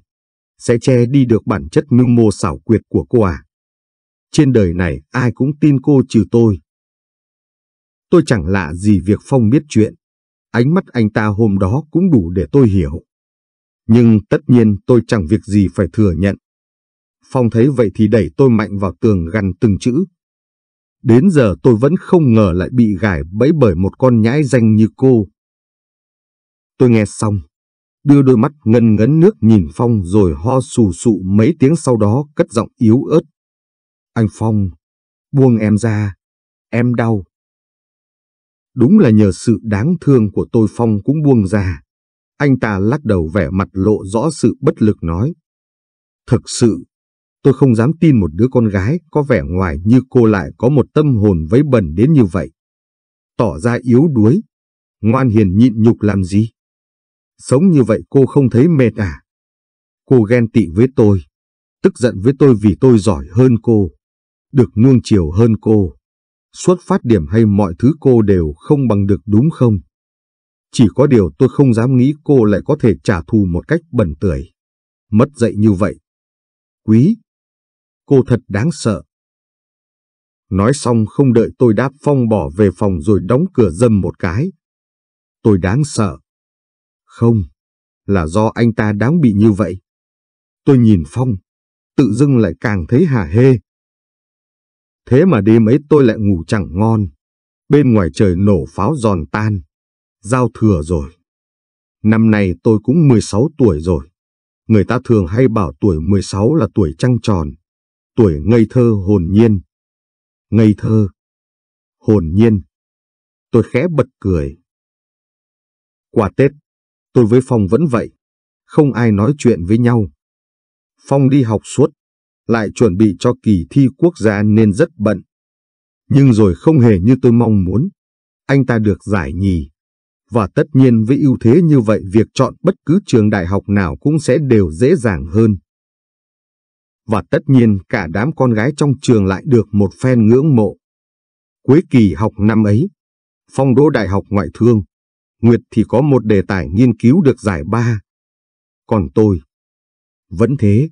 Sẽ che đi được bản chất mưu mô xảo quyệt của cô à. Trên đời này ai cũng tin cô trừ tôi. Tôi chẳng lạ gì việc Phong biết chuyện. Ánh mắt anh ta hôm đó cũng đủ để tôi hiểu. Nhưng tất nhiên tôi chẳng việc gì phải thừa nhận. Phong thấy vậy thì đẩy tôi mạnh vào tường gằn từng chữ. Đến giờ tôi vẫn không ngờ lại bị gài bẫy bởi một con nhãi danh như cô. Tôi nghe xong, đưa đôi mắt ngân ngấn nước nhìn Phong rồi ho sù sụ mấy tiếng sau đó cất giọng yếu ớt. Anh Phong, buông em ra, em đau. Đúng là nhờ sự đáng thương của tôi Phong cũng buông ra. Anh ta lắc đầu vẻ mặt lộ rõ sự bất lực nói. Thực sự, tôi không dám tin một đứa con gái có vẻ ngoài như cô lại có một tâm hồn vấy bẩn đến như vậy. Tỏ ra yếu đuối, ngoan hiền nhịn nhục làm gì? Sống như vậy cô không thấy mệt à? Cô ghen tị với tôi, tức giận với tôi vì tôi giỏi hơn cô, được nuông chiều hơn cô. Xuất phát điểm hay mọi thứ cô đều không bằng được đúng không? Chỉ có điều tôi không dám nghĩ cô lại có thể trả thù một cách bẩn tưởi. Mất dạy như vậy. Quý! Cô thật đáng sợ. Nói xong không đợi tôi đáp phong bỏ về phòng rồi đóng cửa dâm một cái. Tôi đáng sợ. Không, là do anh ta đáng bị như vậy. Tôi nhìn Phong, tự dưng lại càng thấy hà hê. Thế mà đêm ấy tôi lại ngủ chẳng ngon. Bên ngoài trời nổ pháo giòn tan. Giao thừa rồi. Năm nay tôi cũng 16 tuổi rồi. Người ta thường hay bảo tuổi 16 là tuổi trăng tròn. Tuổi ngây thơ hồn nhiên. Ngây thơ. Hồn nhiên. Tôi khẽ bật cười. Qua Tết Tôi với Phong vẫn vậy, không ai nói chuyện với nhau. Phong đi học suốt, lại chuẩn bị cho kỳ thi quốc gia nên rất bận. Nhưng rồi không hề như tôi mong muốn, anh ta được giải nhì. Và tất nhiên với ưu thế như vậy việc chọn bất cứ trường đại học nào cũng sẽ đều dễ dàng hơn. Và tất nhiên cả đám con gái trong trường lại được một phen ngưỡng mộ. Cuối kỳ học năm ấy, Phong đỗ đại học ngoại thương, Nguyệt thì có một đề tài nghiên cứu được giải ba. Còn tôi, vẫn thế,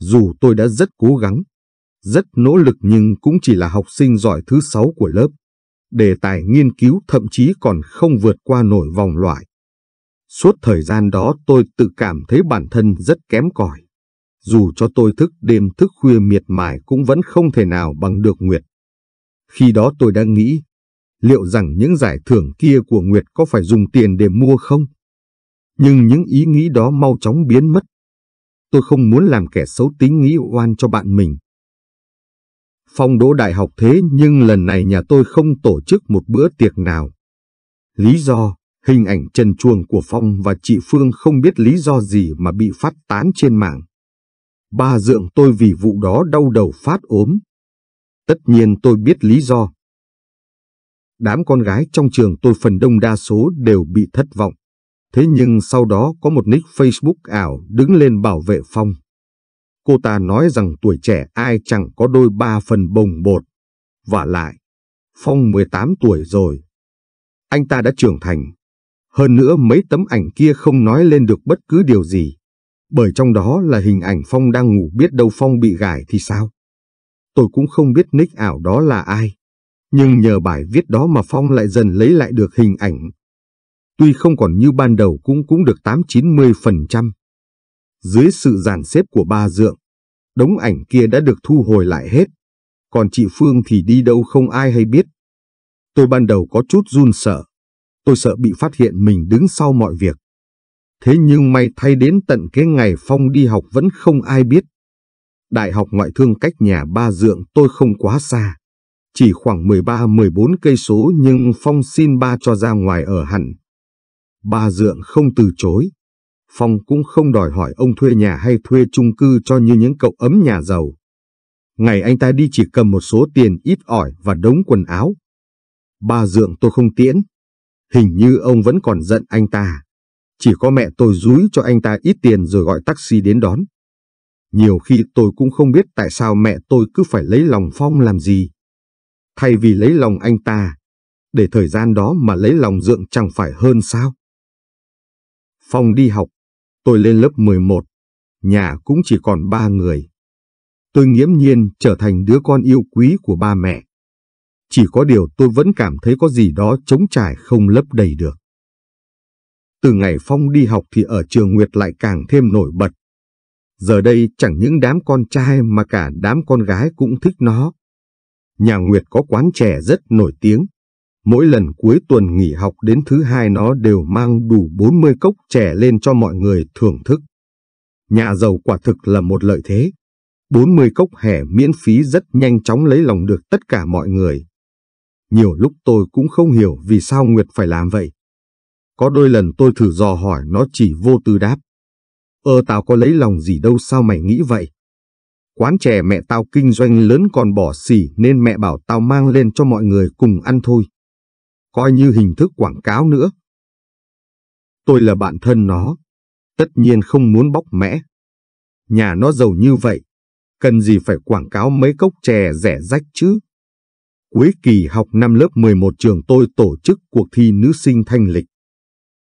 dù tôi đã rất cố gắng, rất nỗ lực nhưng cũng chỉ là học sinh giỏi thứ sáu của lớp. Đề tài nghiên cứu thậm chí còn không vượt qua nổi vòng loại. Suốt thời gian đó tôi tự cảm thấy bản thân rất kém cỏi. Dù cho tôi thức đêm thức khuya miệt mài cũng vẫn không thể nào bằng được Nguyệt. Khi đó tôi đã nghĩ, liệu rằng những giải thưởng kia của Nguyệt có phải dùng tiền để mua không? Nhưng những ý nghĩ đó mau chóng biến mất. Tôi không muốn làm kẻ xấu tính nghĩ oan cho bạn mình. Phong đỗ đại học thế nhưng lần này nhà tôi không tổ chức một bữa tiệc nào. Lý do, hình ảnh trần chuồng của Phong và chị Phương không biết lý do gì mà bị phát tán trên mạng. Ba dượng tôi vì vụ đó đau đầu phát ốm. Tất nhiên tôi biết lý do, đám con gái trong trường tôi phần đông đa số đều bị thất vọng. Thế nhưng sau đó có một nick Facebook ảo đứng lên bảo vệ Phong. Cô ta nói rằng tuổi trẻ ai chẳng có đôi ba phần bồng bột. Và lại, Phong 18 tuổi rồi. Anh ta đã trưởng thành. Hơn nữa mấy tấm ảnh kia không nói lên được bất cứ điều gì. Bởi trong đó là hình ảnh Phong đang ngủ biết đâu Phong bị gài thì sao. Tôi cũng không biết nick ảo đó là ai nhưng nhờ bài viết đó mà Phong lại dần lấy lại được hình ảnh. Tuy không còn như ban đầu cũng cũng được 8-90%. Dưới sự dàn xếp của ba dượng, đống ảnh kia đã được thu hồi lại hết, còn chị Phương thì đi đâu không ai hay biết. Tôi ban đầu có chút run sợ, tôi sợ bị phát hiện mình đứng sau mọi việc. Thế nhưng may thay đến tận cái ngày Phong đi học vẫn không ai biết. Đại học ngoại thương cách nhà ba dượng tôi không quá xa chỉ khoảng 13-14 cây số nhưng Phong xin ba cho ra ngoài ở hẳn. Ba dượng không từ chối. Phong cũng không đòi hỏi ông thuê nhà hay thuê chung cư cho như những cậu ấm nhà giàu. Ngày anh ta đi chỉ cầm một số tiền ít ỏi và đống quần áo. Ba dượng tôi không tiễn. Hình như ông vẫn còn giận anh ta. Chỉ có mẹ tôi rúi cho anh ta ít tiền rồi gọi taxi đến đón. Nhiều khi tôi cũng không biết tại sao mẹ tôi cứ phải lấy lòng Phong làm gì thay vì lấy lòng anh ta, để thời gian đó mà lấy lòng Dượng chẳng phải hơn sao? Phong đi học, tôi lên lớp 11, nhà cũng chỉ còn ba người. Tôi nghiễm nhiên trở thành đứa con yêu quý của ba mẹ. Chỉ có điều tôi vẫn cảm thấy có gì đó trống trải không lấp đầy được. Từ ngày Phong đi học thì ở trường Nguyệt lại càng thêm nổi bật. Giờ đây chẳng những đám con trai mà cả đám con gái cũng thích nó nhà Nguyệt có quán trẻ rất nổi tiếng. Mỗi lần cuối tuần nghỉ học đến thứ hai nó đều mang đủ 40 cốc trẻ lên cho mọi người thưởng thức. Nhà giàu quả thực là một lợi thế. 40 cốc hẻ miễn phí rất nhanh chóng lấy lòng được tất cả mọi người. Nhiều lúc tôi cũng không hiểu vì sao Nguyệt phải làm vậy. Có đôi lần tôi thử dò hỏi nó chỉ vô tư đáp. Ờ tao có lấy lòng gì đâu sao mày nghĩ vậy? Quán chè mẹ tao kinh doanh lớn còn bỏ xỉ nên mẹ bảo tao mang lên cho mọi người cùng ăn thôi. Coi như hình thức quảng cáo nữa. Tôi là bạn thân nó. Tất nhiên không muốn bóc mẽ. Nhà nó giàu như vậy. Cần gì phải quảng cáo mấy cốc chè rẻ rách chứ? Cuối kỳ học năm lớp 11 trường tôi tổ chức cuộc thi nữ sinh thanh lịch.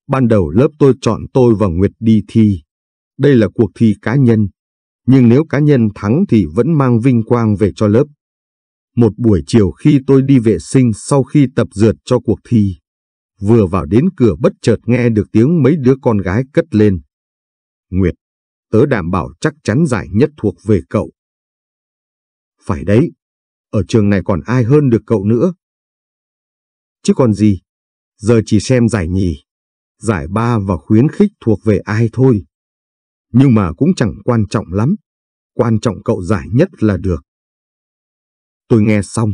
Ban đầu lớp tôi chọn tôi và Nguyệt đi thi. Đây là cuộc thi cá nhân, nhưng nếu cá nhân thắng thì vẫn mang vinh quang về cho lớp. Một buổi chiều khi tôi đi vệ sinh sau khi tập dượt cho cuộc thi, vừa vào đến cửa bất chợt nghe được tiếng mấy đứa con gái cất lên. Nguyệt, tớ đảm bảo chắc chắn giải nhất thuộc về cậu. Phải đấy, ở trường này còn ai hơn được cậu nữa. Chứ còn gì, giờ chỉ xem giải nhì, giải ba và khuyến khích thuộc về ai thôi nhưng mà cũng chẳng quan trọng lắm. Quan trọng cậu giải nhất là được. Tôi nghe xong,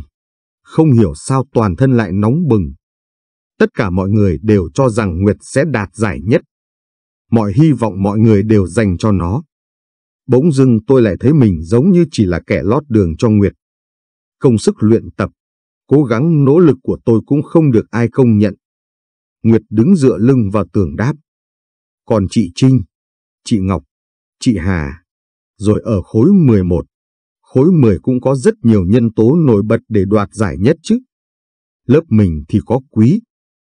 không hiểu sao toàn thân lại nóng bừng. Tất cả mọi người đều cho rằng Nguyệt sẽ đạt giải nhất. Mọi hy vọng mọi người đều dành cho nó. Bỗng dưng tôi lại thấy mình giống như chỉ là kẻ lót đường cho Nguyệt. Công sức luyện tập, cố gắng nỗ lực của tôi cũng không được ai công nhận. Nguyệt đứng dựa lưng vào tường đáp. Còn chị Trinh, chị Ngọc, chị Hà. Rồi ở khối 11, khối 10 cũng có rất nhiều nhân tố nổi bật để đoạt giải nhất chứ. Lớp mình thì có quý,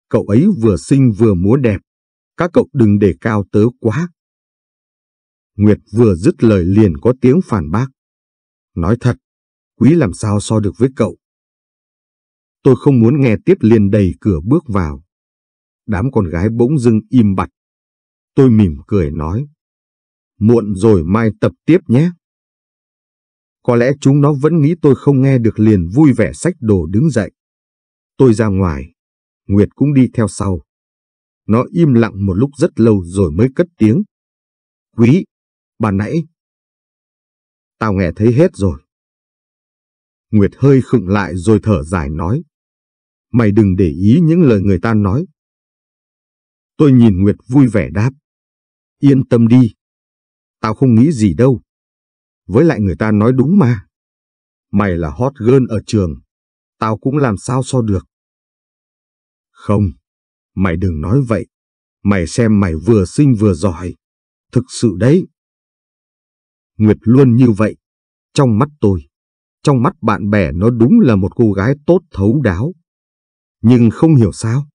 cậu ấy vừa xinh vừa múa đẹp, các cậu đừng để cao tớ quá. Nguyệt vừa dứt lời liền có tiếng phản bác. Nói thật, quý làm sao so được với cậu. Tôi không muốn nghe tiếp liền đầy cửa bước vào. Đám con gái bỗng dưng im bặt. Tôi mỉm cười nói muộn rồi mai tập tiếp nhé. Có lẽ chúng nó vẫn nghĩ tôi không nghe được liền vui vẻ sách đồ đứng dậy. Tôi ra ngoài, Nguyệt cũng đi theo sau. Nó im lặng một lúc rất lâu rồi mới cất tiếng. Quý, bà nãy. Tao nghe thấy hết rồi. Nguyệt hơi khựng lại rồi thở dài nói. Mày đừng để ý những lời người ta nói. Tôi nhìn Nguyệt vui vẻ đáp. Yên tâm đi, Tao không nghĩ gì đâu. Với lại người ta nói đúng mà. Mày là hot girl ở trường. Tao cũng làm sao so được. Không, mày đừng nói vậy. Mày xem mày vừa xinh vừa giỏi. Thực sự đấy. Nguyệt luôn như vậy. Trong mắt tôi, trong mắt bạn bè nó đúng là một cô gái tốt thấu đáo. Nhưng không hiểu sao,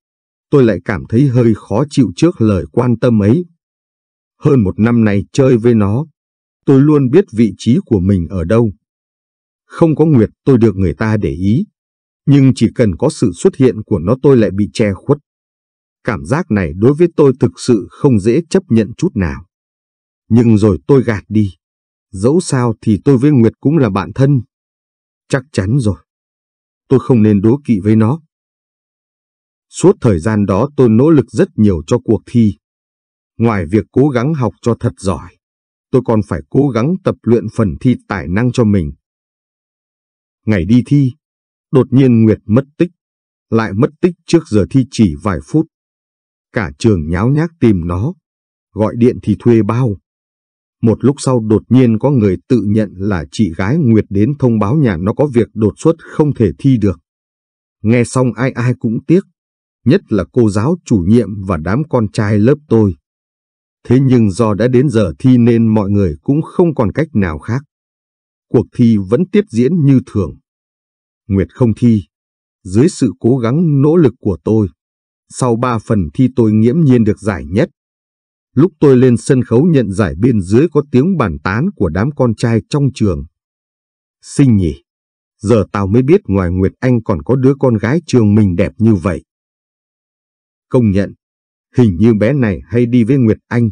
tôi lại cảm thấy hơi khó chịu trước lời quan tâm ấy. Hơn một năm nay chơi với nó, tôi luôn biết vị trí của mình ở đâu. Không có Nguyệt tôi được người ta để ý, nhưng chỉ cần có sự xuất hiện của nó tôi lại bị che khuất. Cảm giác này đối với tôi thực sự không dễ chấp nhận chút nào. Nhưng rồi tôi gạt đi. Dẫu sao thì tôi với Nguyệt cũng là bạn thân. Chắc chắn rồi. Tôi không nên đố kỵ với nó. Suốt thời gian đó tôi nỗ lực rất nhiều cho cuộc thi. Ngoài việc cố gắng học cho thật giỏi, tôi còn phải cố gắng tập luyện phần thi tài năng cho mình. Ngày đi thi, đột nhiên Nguyệt mất tích, lại mất tích trước giờ thi chỉ vài phút. Cả trường nháo nhác tìm nó, gọi điện thì thuê bao. Một lúc sau đột nhiên có người tự nhận là chị gái Nguyệt đến thông báo nhà nó có việc đột xuất không thể thi được. Nghe xong ai ai cũng tiếc, nhất là cô giáo chủ nhiệm và đám con trai lớp tôi. Thế nhưng do đã đến giờ thi nên mọi người cũng không còn cách nào khác. Cuộc thi vẫn tiếp diễn như thường. Nguyệt không thi. Dưới sự cố gắng nỗ lực của tôi, sau ba phần thi tôi nghiễm nhiên được giải nhất. Lúc tôi lên sân khấu nhận giải bên dưới có tiếng bàn tán của đám con trai trong trường. Sinh nhỉ, giờ tao mới biết ngoài Nguyệt Anh còn có đứa con gái trường mình đẹp như vậy. Công nhận, Hình như bé này hay đi với Nguyệt Anh.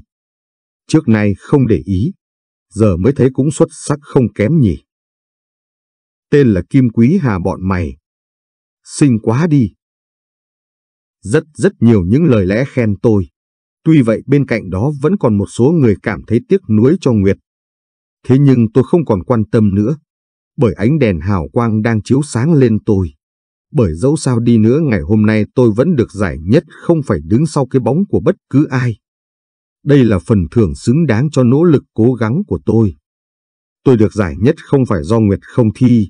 Trước nay không để ý, giờ mới thấy cũng xuất sắc không kém nhỉ. Tên là Kim Quý Hà bọn mày. Xinh quá đi. Rất rất nhiều những lời lẽ khen tôi. Tuy vậy bên cạnh đó vẫn còn một số người cảm thấy tiếc nuối cho Nguyệt. Thế nhưng tôi không còn quan tâm nữa, bởi ánh đèn hào quang đang chiếu sáng lên tôi bởi dẫu sao đi nữa ngày hôm nay tôi vẫn được giải nhất không phải đứng sau cái bóng của bất cứ ai. Đây là phần thưởng xứng đáng cho nỗ lực cố gắng của tôi. Tôi được giải nhất không phải do Nguyệt không thi.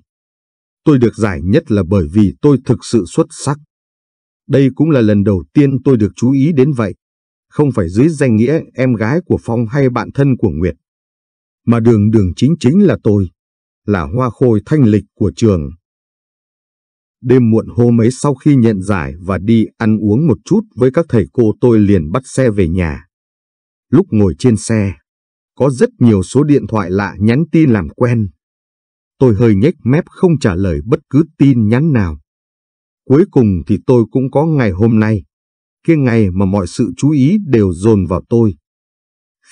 Tôi được giải nhất là bởi vì tôi thực sự xuất sắc. Đây cũng là lần đầu tiên tôi được chú ý đến vậy, không phải dưới danh nghĩa em gái của Phong hay bạn thân của Nguyệt, mà đường đường chính chính là tôi, là hoa khôi thanh lịch của trường. Đêm muộn hôm ấy sau khi nhận giải và đi ăn uống một chút với các thầy cô tôi liền bắt xe về nhà. Lúc ngồi trên xe, có rất nhiều số điện thoại lạ nhắn tin làm quen. Tôi hơi nhếch mép không trả lời bất cứ tin nhắn nào. Cuối cùng thì tôi cũng có ngày hôm nay, cái ngày mà mọi sự chú ý đều dồn vào tôi.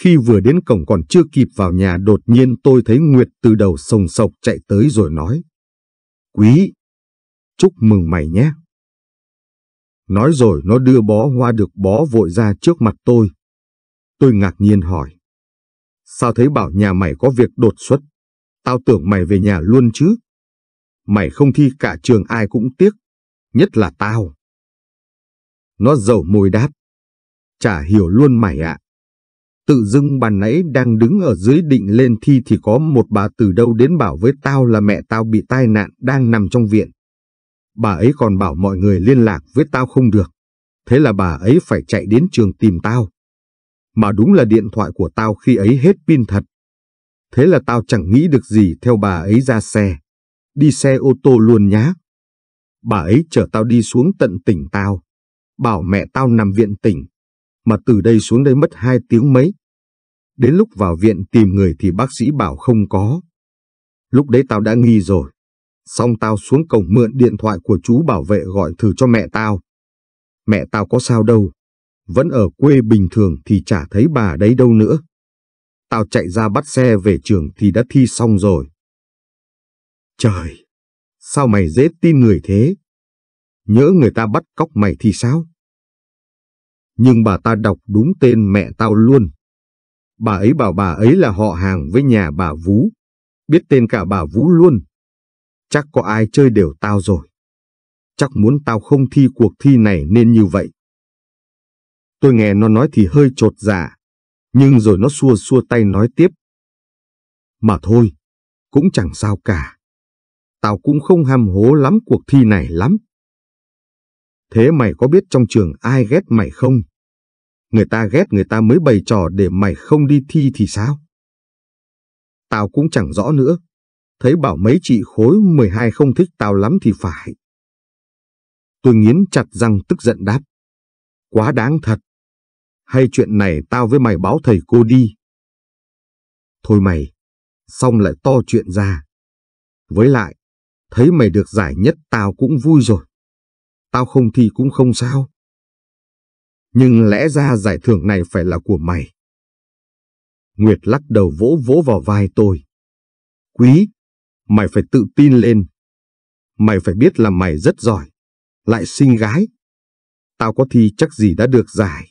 Khi vừa đến cổng còn chưa kịp vào nhà đột nhiên tôi thấy Nguyệt từ đầu sồng sọc chạy tới rồi nói. Quý, chúc mừng mày nhé. Nói rồi nó đưa bó hoa được bó vội ra trước mặt tôi. Tôi ngạc nhiên hỏi. Sao thấy bảo nhà mày có việc đột xuất? Tao tưởng mày về nhà luôn chứ. Mày không thi cả trường ai cũng tiếc, nhất là tao. Nó dầu môi đáp. Chả hiểu luôn mày ạ. Tự dưng bà nãy đang đứng ở dưới định lên thi thì có một bà từ đâu đến bảo với tao là mẹ tao bị tai nạn đang nằm trong viện bà ấy còn bảo mọi người liên lạc với tao không được. Thế là bà ấy phải chạy đến trường tìm tao. Mà đúng là điện thoại của tao khi ấy hết pin thật. Thế là tao chẳng nghĩ được gì theo bà ấy ra xe. Đi xe ô tô luôn nhá. Bà ấy chở tao đi xuống tận tỉnh tao. Bảo mẹ tao nằm viện tỉnh. Mà từ đây xuống đây mất hai tiếng mấy. Đến lúc vào viện tìm người thì bác sĩ bảo không có. Lúc đấy tao đã nghi rồi. Xong tao xuống cổng mượn điện thoại của chú bảo vệ gọi thử cho mẹ tao. Mẹ tao có sao đâu. Vẫn ở quê bình thường thì chả thấy bà đấy đâu nữa. Tao chạy ra bắt xe về trường thì đã thi xong rồi. Trời! Sao mày dễ tin người thế? Nhớ người ta bắt cóc mày thì sao? Nhưng bà ta đọc đúng tên mẹ tao luôn. Bà ấy bảo bà ấy là họ hàng với nhà bà Vũ, Biết tên cả bà Vũ luôn. Chắc có ai chơi đều tao rồi. Chắc muốn tao không thi cuộc thi này nên như vậy. Tôi nghe nó nói thì hơi trột dạ, nhưng rồi nó xua xua tay nói tiếp. Mà thôi, cũng chẳng sao cả. Tao cũng không ham hố lắm cuộc thi này lắm. Thế mày có biết trong trường ai ghét mày không? Người ta ghét người ta mới bày trò để mày không đi thi thì sao? Tao cũng chẳng rõ nữa thấy bảo mấy chị khối 12 không thích tao lắm thì phải. Tôi nghiến chặt răng tức giận đáp. Quá đáng thật. Hay chuyện này tao với mày báo thầy cô đi. Thôi mày, xong lại to chuyện ra. Với lại, thấy mày được giải nhất tao cũng vui rồi. Tao không thi cũng không sao. Nhưng lẽ ra giải thưởng này phải là của mày. Nguyệt lắc đầu vỗ vỗ vào vai tôi. Quý, Mày phải tự tin lên. Mày phải biết là mày rất giỏi. Lại xinh gái. Tao có thi chắc gì đã được giải.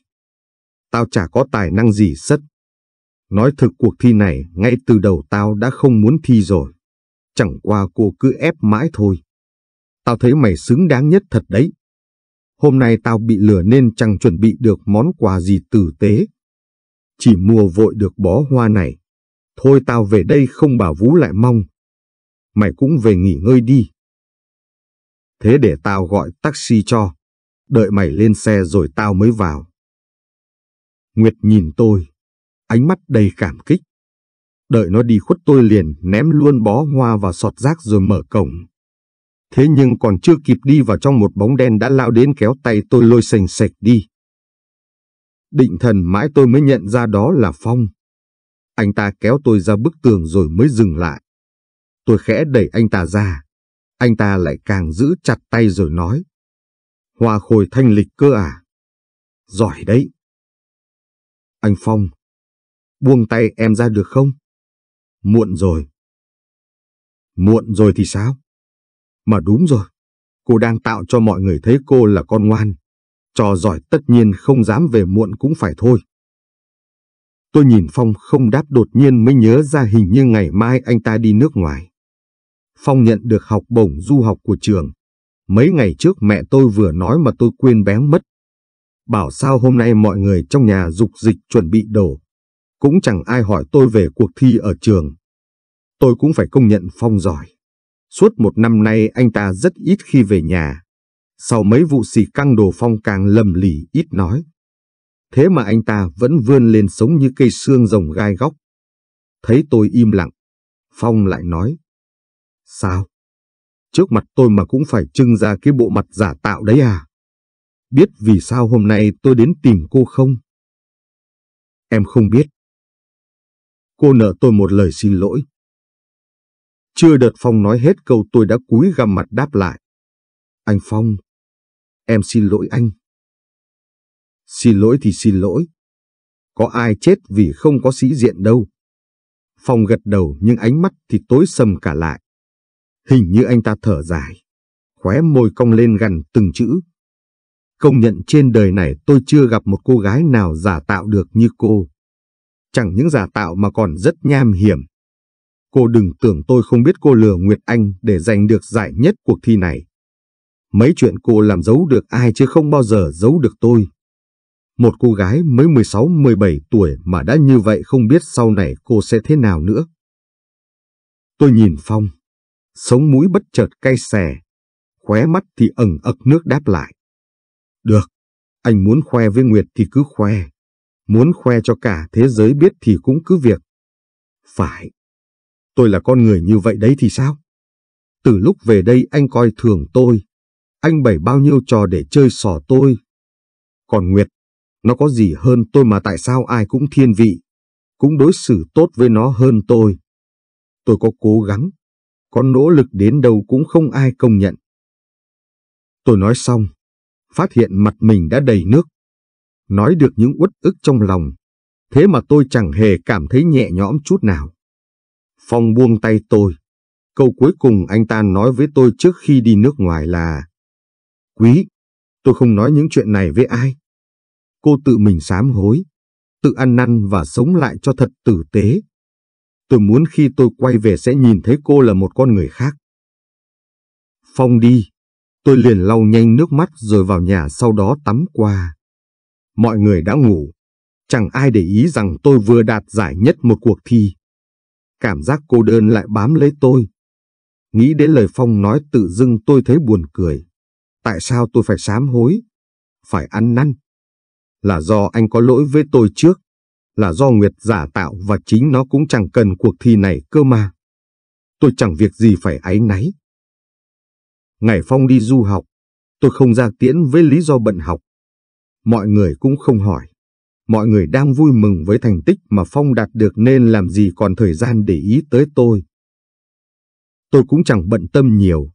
Tao chả có tài năng gì sất. Nói thực cuộc thi này ngay từ đầu tao đã không muốn thi rồi. Chẳng qua cô cứ ép mãi thôi. Tao thấy mày xứng đáng nhất thật đấy. Hôm nay tao bị lừa nên chẳng chuẩn bị được món quà gì tử tế. Chỉ mua vội được bó hoa này. Thôi tao về đây không bảo Vũ lại mong mày cũng về nghỉ ngơi đi. Thế để tao gọi taxi cho, đợi mày lên xe rồi tao mới vào. Nguyệt nhìn tôi, ánh mắt đầy cảm kích. Đợi nó đi khuất tôi liền ném luôn bó hoa và sọt rác rồi mở cổng. Thế nhưng còn chưa kịp đi vào trong một bóng đen đã lao đến kéo tay tôi lôi sành sạch đi. Định thần mãi tôi mới nhận ra đó là Phong. Anh ta kéo tôi ra bức tường rồi mới dừng lại. Tôi khẽ đẩy anh ta ra. Anh ta lại càng giữ chặt tay rồi nói. Hoa khôi thanh lịch cơ à? Giỏi đấy. Anh Phong, buông tay em ra được không? Muộn rồi. Muộn rồi thì sao? Mà đúng rồi, cô đang tạo cho mọi người thấy cô là con ngoan. Trò giỏi tất nhiên không dám về muộn cũng phải thôi. Tôi nhìn Phong không đáp đột nhiên mới nhớ ra hình như ngày mai anh ta đi nước ngoài. Phong nhận được học bổng du học của trường. Mấy ngày trước mẹ tôi vừa nói mà tôi quên bén mất. Bảo sao hôm nay mọi người trong nhà dục dịch chuẩn bị đồ. Cũng chẳng ai hỏi tôi về cuộc thi ở trường. Tôi cũng phải công nhận Phong giỏi. Suốt một năm nay anh ta rất ít khi về nhà. Sau mấy vụ xì căng đồ Phong càng lầm lì ít nói. Thế mà anh ta vẫn vươn lên sống như cây xương rồng gai góc. Thấy tôi im lặng, Phong lại nói. Sao? Trước mặt tôi mà cũng phải trưng ra cái bộ mặt giả tạo đấy à? Biết vì sao hôm nay tôi đến tìm cô không? Em không biết. Cô nợ tôi một lời xin lỗi. Chưa đợt Phong nói hết câu tôi đã cúi gằm mặt đáp lại. Anh Phong, em xin lỗi anh. Xin lỗi thì xin lỗi. Có ai chết vì không có sĩ diện đâu. Phong gật đầu nhưng ánh mắt thì tối sầm cả lại. Hình như anh ta thở dài, khóe môi cong lên gần từng chữ. Công nhận trên đời này tôi chưa gặp một cô gái nào giả tạo được như cô. Chẳng những giả tạo mà còn rất nham hiểm. Cô đừng tưởng tôi không biết cô lừa Nguyệt Anh để giành được giải nhất cuộc thi này. Mấy chuyện cô làm giấu được ai chứ không bao giờ giấu được tôi. Một cô gái mới 16-17 tuổi mà đã như vậy không biết sau này cô sẽ thế nào nữa. Tôi nhìn Phong sống mũi bất chợt cay xè, khóe mắt thì ẩn ực nước đáp lại. Được, anh muốn khoe với Nguyệt thì cứ khoe, muốn khoe cho cả thế giới biết thì cũng cứ việc. Phải, tôi là con người như vậy đấy thì sao? Từ lúc về đây anh coi thường tôi, anh bày bao nhiêu trò để chơi xỏ tôi. Còn Nguyệt, nó có gì hơn tôi mà tại sao ai cũng thiên vị, cũng đối xử tốt với nó hơn tôi. Tôi có cố gắng, có nỗ lực đến đâu cũng không ai công nhận. Tôi nói xong, phát hiện mặt mình đã đầy nước. Nói được những uất ức trong lòng, thế mà tôi chẳng hề cảm thấy nhẹ nhõm chút nào. Phong buông tay tôi. Câu cuối cùng anh ta nói với tôi trước khi đi nước ngoài là Quý, tôi không nói những chuyện này với ai. Cô tự mình sám hối, tự ăn năn và sống lại cho thật tử tế. Tôi muốn khi tôi quay về sẽ nhìn thấy cô là một con người khác. Phong đi. Tôi liền lau nhanh nước mắt rồi vào nhà sau đó tắm qua. Mọi người đã ngủ. Chẳng ai để ý rằng tôi vừa đạt giải nhất một cuộc thi. Cảm giác cô đơn lại bám lấy tôi. Nghĩ đến lời Phong nói tự dưng tôi thấy buồn cười. Tại sao tôi phải sám hối? Phải ăn năn? Là do anh có lỗi với tôi trước là do Nguyệt giả tạo và chính nó cũng chẳng cần cuộc thi này cơ mà. Tôi chẳng việc gì phải áy náy. Ngày Phong đi du học, tôi không ra tiễn với lý do bận học. Mọi người cũng không hỏi. Mọi người đang vui mừng với thành tích mà Phong đạt được nên làm gì còn thời gian để ý tới tôi. Tôi cũng chẳng bận tâm nhiều.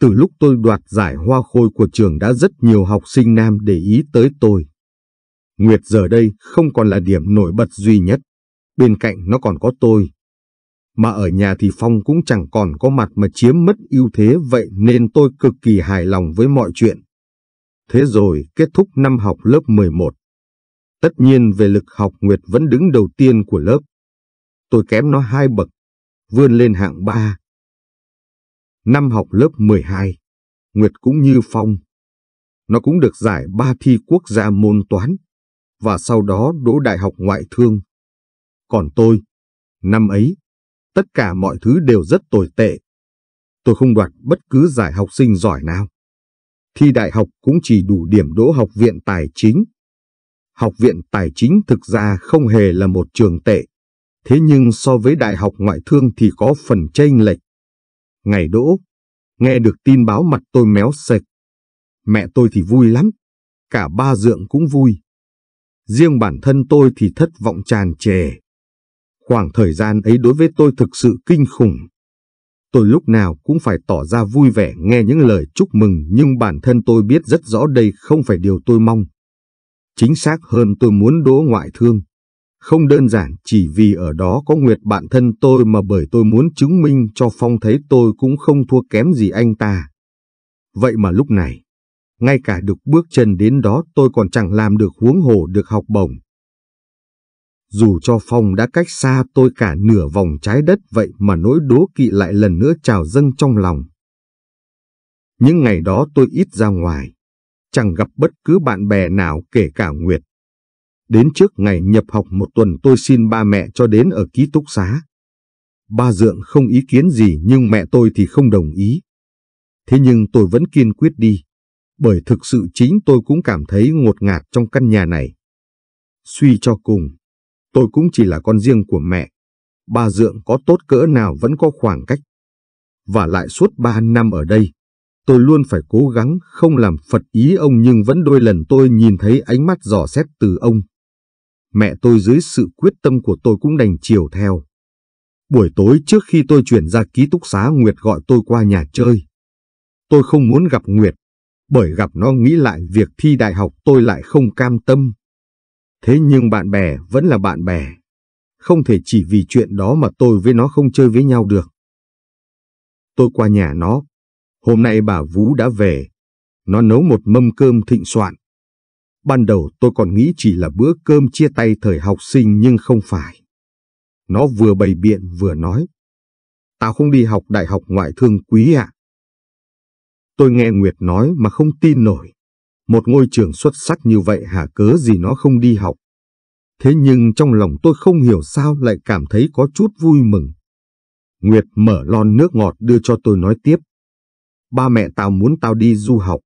Từ lúc tôi đoạt giải hoa khôi của trường đã rất nhiều học sinh nam để ý tới tôi. Nguyệt giờ đây không còn là điểm nổi bật duy nhất. Bên cạnh nó còn có tôi. Mà ở nhà thì Phong cũng chẳng còn có mặt mà chiếm mất ưu thế vậy nên tôi cực kỳ hài lòng với mọi chuyện. Thế rồi kết thúc năm học lớp 11. Tất nhiên về lực học Nguyệt vẫn đứng đầu tiên của lớp. Tôi kém nó hai bậc, vươn lên hạng 3. Năm học lớp 12, Nguyệt cũng như Phong. Nó cũng được giải ba thi quốc gia môn toán, và sau đó đỗ đại học ngoại thương. Còn tôi, năm ấy, tất cả mọi thứ đều rất tồi tệ. Tôi không đoạt bất cứ giải học sinh giỏi nào. Thi đại học cũng chỉ đủ điểm đỗ học viện tài chính. Học viện tài chính thực ra không hề là một trường tệ, thế nhưng so với đại học ngoại thương thì có phần chênh lệch. Ngày đỗ, nghe được tin báo mặt tôi méo sệt. Mẹ tôi thì vui lắm, cả ba dượng cũng vui riêng bản thân tôi thì thất vọng tràn trề. Khoảng thời gian ấy đối với tôi thực sự kinh khủng. Tôi lúc nào cũng phải tỏ ra vui vẻ nghe những lời chúc mừng nhưng bản thân tôi biết rất rõ đây không phải điều tôi mong. Chính xác hơn tôi muốn đố ngoại thương. Không đơn giản chỉ vì ở đó có Nguyệt bạn thân tôi mà bởi tôi muốn chứng minh cho Phong thấy tôi cũng không thua kém gì anh ta. Vậy mà lúc này, ngay cả được bước chân đến đó tôi còn chẳng làm được huống hồ được học bổng. Dù cho Phong đã cách xa tôi cả nửa vòng trái đất vậy mà nỗi đố kỵ lại lần nữa trào dâng trong lòng. Những ngày đó tôi ít ra ngoài, chẳng gặp bất cứ bạn bè nào kể cả Nguyệt. Đến trước ngày nhập học một tuần tôi xin ba mẹ cho đến ở ký túc xá. Ba dượng không ý kiến gì nhưng mẹ tôi thì không đồng ý. Thế nhưng tôi vẫn kiên quyết đi bởi thực sự chính tôi cũng cảm thấy ngột ngạt trong căn nhà này. Suy cho cùng, tôi cũng chỉ là con riêng của mẹ. Ba dượng có tốt cỡ nào vẫn có khoảng cách. Và lại suốt ba năm ở đây, tôi luôn phải cố gắng không làm phật ý ông nhưng vẫn đôi lần tôi nhìn thấy ánh mắt dò xét từ ông. Mẹ tôi dưới sự quyết tâm của tôi cũng đành chiều theo. Buổi tối trước khi tôi chuyển ra ký túc xá Nguyệt gọi tôi qua nhà chơi. Tôi không muốn gặp Nguyệt bởi gặp nó nghĩ lại việc thi đại học tôi lại không cam tâm. Thế nhưng bạn bè vẫn là bạn bè. Không thể chỉ vì chuyện đó mà tôi với nó không chơi với nhau được. Tôi qua nhà nó. Hôm nay bà Vũ đã về. Nó nấu một mâm cơm thịnh soạn. Ban đầu tôi còn nghĩ chỉ là bữa cơm chia tay thời học sinh nhưng không phải. Nó vừa bày biện vừa nói. Tao không đi học đại học ngoại thương quý ạ. À. Tôi nghe Nguyệt nói mà không tin nổi. Một ngôi trường xuất sắc như vậy hả cớ gì nó không đi học. Thế nhưng trong lòng tôi không hiểu sao lại cảm thấy có chút vui mừng. Nguyệt mở lon nước ngọt đưa cho tôi nói tiếp. Ba mẹ tao muốn tao đi du học.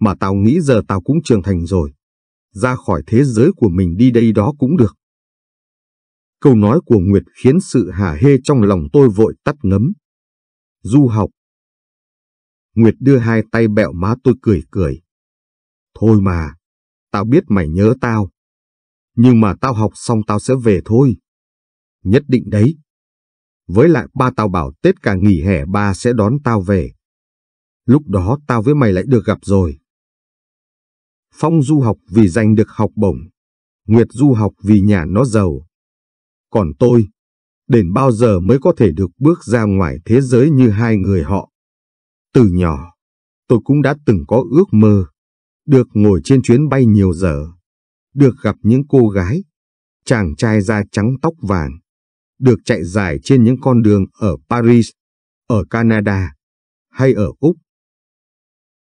Mà tao nghĩ giờ tao cũng trưởng thành rồi. Ra khỏi thế giới của mình đi đây đó cũng được. Câu nói của Nguyệt khiến sự hả hê trong lòng tôi vội tắt ngấm. Du học, Nguyệt đưa hai tay bẹo má tôi cười cười. Thôi mà, tao biết mày nhớ tao. Nhưng mà tao học xong tao sẽ về thôi. Nhất định đấy. Với lại ba tao bảo Tết cả nghỉ hè ba sẽ đón tao về. Lúc đó tao với mày lại được gặp rồi. Phong du học vì giành được học bổng. Nguyệt du học vì nhà nó giàu. Còn tôi, đến bao giờ mới có thể được bước ra ngoài thế giới như hai người họ? Từ nhỏ, tôi cũng đã từng có ước mơ, được ngồi trên chuyến bay nhiều giờ, được gặp những cô gái, chàng trai da trắng tóc vàng, được chạy dài trên những con đường ở Paris, ở Canada hay ở Úc.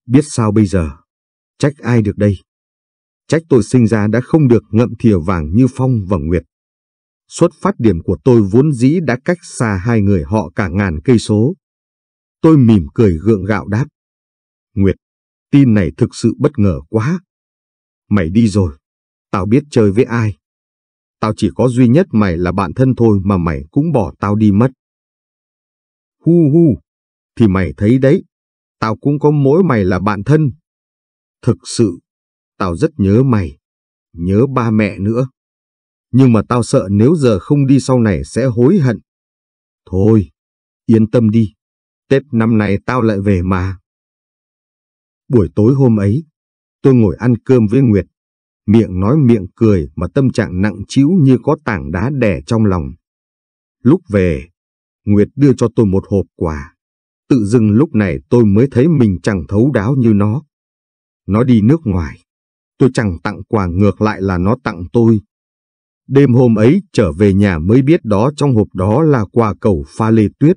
Biết sao bây giờ, trách ai được đây? Trách tôi sinh ra đã không được ngậm thìa vàng như Phong và Nguyệt. Xuất phát điểm của tôi vốn dĩ đã cách xa hai người họ cả ngàn cây số. Tôi mỉm cười gượng gạo đáp. Nguyệt, tin này thực sự bất ngờ quá. Mày đi rồi, tao biết chơi với ai. Tao chỉ có duy nhất mày là bạn thân thôi mà mày cũng bỏ tao đi mất. Hu hu, thì mày thấy đấy, tao cũng có mỗi mày là bạn thân. Thực sự, tao rất nhớ mày, nhớ ba mẹ nữa. Nhưng mà tao sợ nếu giờ không đi sau này sẽ hối hận. Thôi, yên tâm đi, Tết năm nay tao lại về mà. Buổi tối hôm ấy, tôi ngồi ăn cơm với Nguyệt, miệng nói miệng cười mà tâm trạng nặng trĩu như có tảng đá đè trong lòng. Lúc về, Nguyệt đưa cho tôi một hộp quà. Tự dưng lúc này tôi mới thấy mình chẳng thấu đáo như nó. Nó đi nước ngoài. Tôi chẳng tặng quà ngược lại là nó tặng tôi. Đêm hôm ấy trở về nhà mới biết đó trong hộp đó là quà cầu pha lê tuyết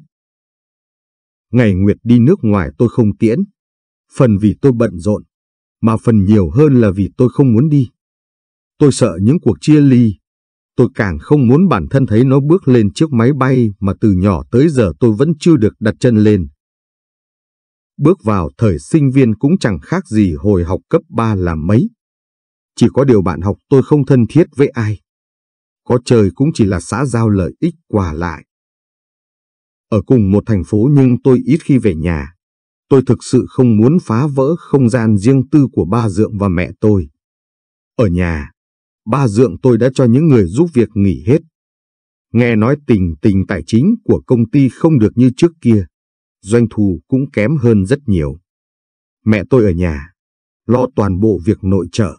Ngày Nguyệt đi nước ngoài tôi không tiễn. Phần vì tôi bận rộn, mà phần nhiều hơn là vì tôi không muốn đi. Tôi sợ những cuộc chia ly. Tôi càng không muốn bản thân thấy nó bước lên chiếc máy bay mà từ nhỏ tới giờ tôi vẫn chưa được đặt chân lên. Bước vào thời sinh viên cũng chẳng khác gì hồi học cấp 3 là mấy. Chỉ có điều bạn học tôi không thân thiết với ai. Có trời cũng chỉ là xã giao lợi ích quả lại. Ở cùng một thành phố nhưng tôi ít khi về nhà. Tôi thực sự không muốn phá vỡ không gian riêng tư của ba dượng và mẹ tôi. Ở nhà, ba dượng tôi đã cho những người giúp việc nghỉ hết. Nghe nói tình tình tài chính của công ty không được như trước kia, doanh thu cũng kém hơn rất nhiều. Mẹ tôi ở nhà, lo toàn bộ việc nội trợ.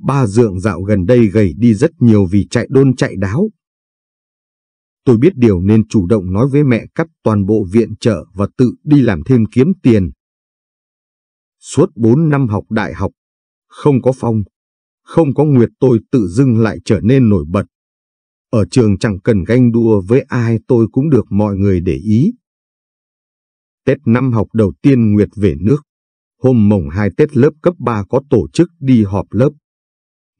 Ba dượng dạo gần đây gầy đi rất nhiều vì chạy đôn chạy đáo, Tôi biết điều nên chủ động nói với mẹ cắt toàn bộ viện trợ và tự đi làm thêm kiếm tiền. Suốt 4 năm học đại học, không có Phong, không có Nguyệt tôi tự dưng lại trở nên nổi bật. Ở trường chẳng cần ganh đua với ai tôi cũng được mọi người để ý. Tết năm học đầu tiên Nguyệt về nước. Hôm mồng 2 Tết lớp cấp 3 có tổ chức đi họp lớp.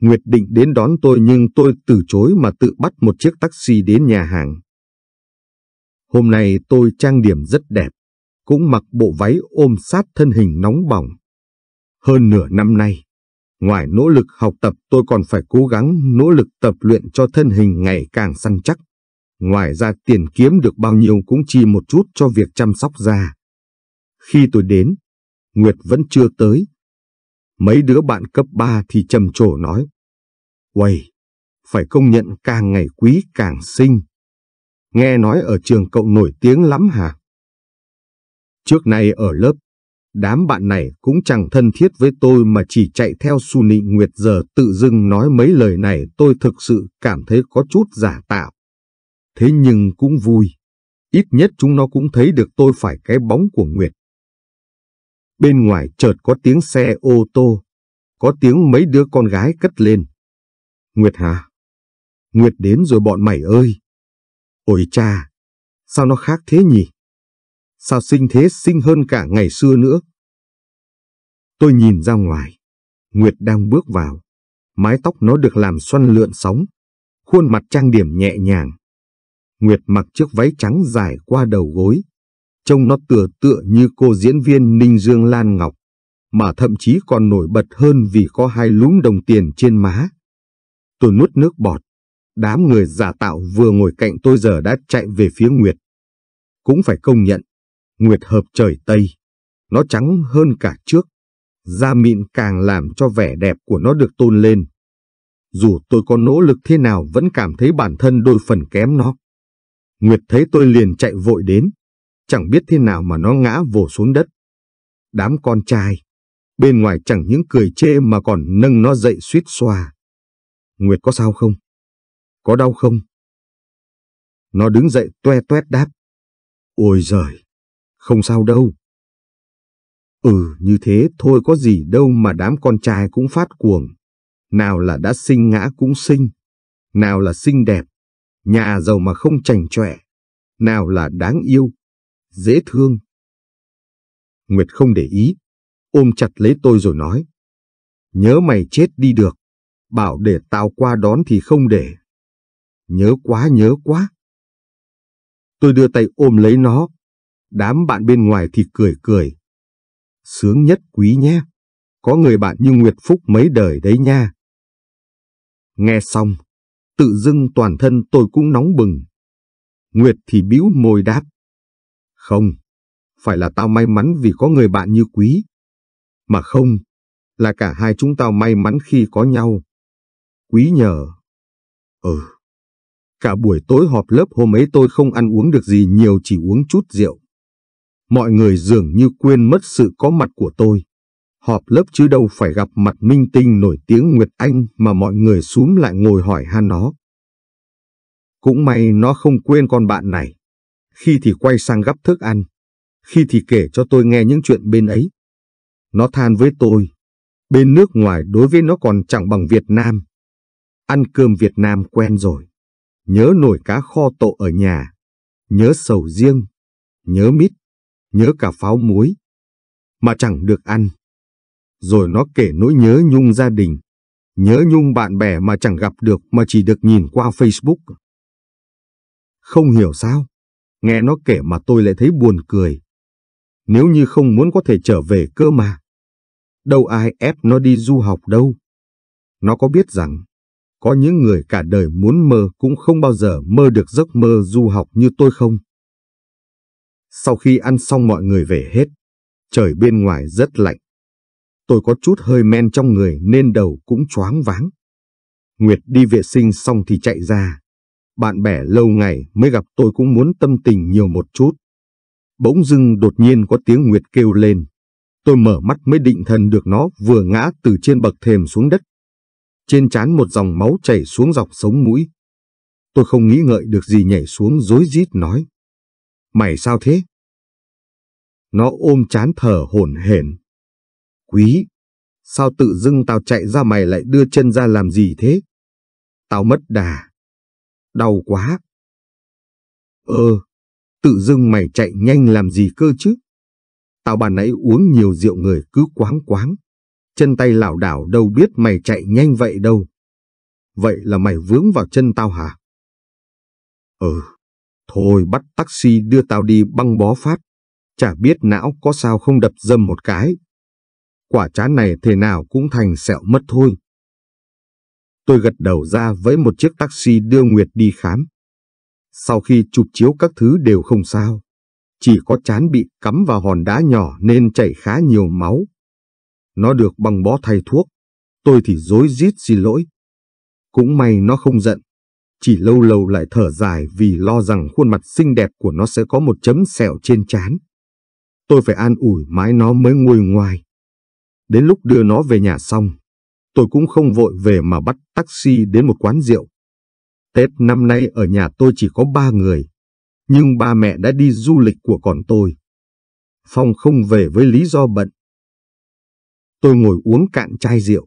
Nguyệt định đến đón tôi nhưng tôi từ chối mà tự bắt một chiếc taxi đến nhà hàng. Hôm nay tôi trang điểm rất đẹp, cũng mặc bộ váy ôm sát thân hình nóng bỏng. Hơn nửa năm nay, ngoài nỗ lực học tập tôi còn phải cố gắng nỗ lực tập luyện cho thân hình ngày càng săn chắc. Ngoài ra tiền kiếm được bao nhiêu cũng chi một chút cho việc chăm sóc da. Khi tôi đến, Nguyệt vẫn chưa tới, Mấy đứa bạn cấp 3 thì trầm trồ nói. Uầy, phải công nhận càng ngày quý càng xinh. Nghe nói ở trường cậu nổi tiếng lắm hả? Trước nay ở lớp, đám bạn này cũng chẳng thân thiết với tôi mà chỉ chạy theo su nị nguyệt giờ tự dưng nói mấy lời này tôi thực sự cảm thấy có chút giả tạo. Thế nhưng cũng vui, ít nhất chúng nó cũng thấy được tôi phải cái bóng của Nguyệt. Bên ngoài chợt có tiếng xe ô tô, có tiếng mấy đứa con gái cất lên. Nguyệt Hà! Nguyệt đến rồi bọn mày ơi! Ôi cha! Sao nó khác thế nhỉ? Sao sinh thế sinh hơn cả ngày xưa nữa? Tôi nhìn ra ngoài. Nguyệt đang bước vào. Mái tóc nó được làm xoăn lượn sóng. Khuôn mặt trang điểm nhẹ nhàng. Nguyệt mặc chiếc váy trắng dài qua đầu gối trông nó tựa tựa như cô diễn viên Ninh Dương Lan Ngọc, mà thậm chí còn nổi bật hơn vì có hai lúm đồng tiền trên má. Tôi nuốt nước bọt, đám người giả tạo vừa ngồi cạnh tôi giờ đã chạy về phía Nguyệt. Cũng phải công nhận, Nguyệt hợp trời Tây, nó trắng hơn cả trước, da mịn càng làm cho vẻ đẹp của nó được tôn lên. Dù tôi có nỗ lực thế nào vẫn cảm thấy bản thân đôi phần kém nó. Nguyệt thấy tôi liền chạy vội đến, chẳng biết thế nào mà nó ngã vồ xuống đất. Đám con trai, bên ngoài chẳng những cười chê mà còn nâng nó dậy suýt xoa. Nguyệt có sao không? Có đau không? Nó đứng dậy toe toét đáp. Ôi giời, không sao đâu. Ừ, như thế thôi có gì đâu mà đám con trai cũng phát cuồng. Nào là đã sinh ngã cũng sinh, nào là xinh đẹp, nhà giàu mà không chành chọe, nào là đáng yêu, dễ thương. Nguyệt không để ý, ôm chặt lấy tôi rồi nói. Nhớ mày chết đi được, bảo để tao qua đón thì không để. Nhớ quá nhớ quá. Tôi đưa tay ôm lấy nó, đám bạn bên ngoài thì cười cười. Sướng nhất quý nhé, có người bạn như Nguyệt Phúc mấy đời đấy nha. Nghe xong, tự dưng toàn thân tôi cũng nóng bừng. Nguyệt thì bĩu môi đáp. Không, phải là tao may mắn vì có người bạn như quý. Mà không, là cả hai chúng tao may mắn khi có nhau. Quý nhờ. Ừ. Cả buổi tối họp lớp hôm ấy tôi không ăn uống được gì nhiều chỉ uống chút rượu. Mọi người dường như quên mất sự có mặt của tôi. Họp lớp chứ đâu phải gặp mặt minh tinh nổi tiếng Nguyệt Anh mà mọi người xúm lại ngồi hỏi han nó. Cũng may nó không quên con bạn này khi thì quay sang gắp thức ăn, khi thì kể cho tôi nghe những chuyện bên ấy. Nó than với tôi, bên nước ngoài đối với nó còn chẳng bằng Việt Nam. Ăn cơm Việt Nam quen rồi, nhớ nổi cá kho tộ ở nhà, nhớ sầu riêng, nhớ mít, nhớ cả pháo muối, mà chẳng được ăn. Rồi nó kể nỗi nhớ nhung gia đình, nhớ nhung bạn bè mà chẳng gặp được mà chỉ được nhìn qua Facebook. Không hiểu sao, Nghe nó kể mà tôi lại thấy buồn cười. Nếu như không muốn có thể trở về cơ mà. Đâu ai ép nó đi du học đâu. Nó có biết rằng, có những người cả đời muốn mơ cũng không bao giờ mơ được giấc mơ du học như tôi không. Sau khi ăn xong mọi người về hết, trời bên ngoài rất lạnh. Tôi có chút hơi men trong người nên đầu cũng choáng váng. Nguyệt đi vệ sinh xong thì chạy ra, bạn bè lâu ngày mới gặp tôi cũng muốn tâm tình nhiều một chút. Bỗng dưng đột nhiên có tiếng Nguyệt kêu lên. Tôi mở mắt mới định thần được nó vừa ngã từ trên bậc thềm xuống đất. Trên chán một dòng máu chảy xuống dọc sống mũi. Tôi không nghĩ ngợi được gì nhảy xuống rối rít nói. Mày sao thế? Nó ôm chán thở hổn hển. Quý, sao tự dưng tao chạy ra mày lại đưa chân ra làm gì thế? Tao mất đà đau quá. Ơ, ờ, tự dưng mày chạy nhanh làm gì cơ chứ? Tao bà nãy uống nhiều rượu người cứ quáng quáng. Chân tay lảo đảo đâu biết mày chạy nhanh vậy đâu. Vậy là mày vướng vào chân tao hả? Ừ, thôi bắt taxi đưa tao đi băng bó phát. Chả biết não có sao không đập dâm một cái. Quả chán này thế nào cũng thành sẹo mất thôi. Tôi gật đầu ra với một chiếc taxi đưa Nguyệt đi khám. Sau khi chụp chiếu các thứ đều không sao. Chỉ có chán bị cắm vào hòn đá nhỏ nên chảy khá nhiều máu. Nó được băng bó thay thuốc. Tôi thì dối rít xin lỗi. Cũng may nó không giận. Chỉ lâu lâu lại thở dài vì lo rằng khuôn mặt xinh đẹp của nó sẽ có một chấm sẹo trên chán. Tôi phải an ủi mãi nó mới nguôi ngoài. Đến lúc đưa nó về nhà xong, tôi cũng không vội về mà bắt taxi đến một quán rượu. Tết năm nay ở nhà tôi chỉ có ba người, nhưng ba mẹ đã đi du lịch của còn tôi. Phong không về với lý do bận. Tôi ngồi uống cạn chai rượu,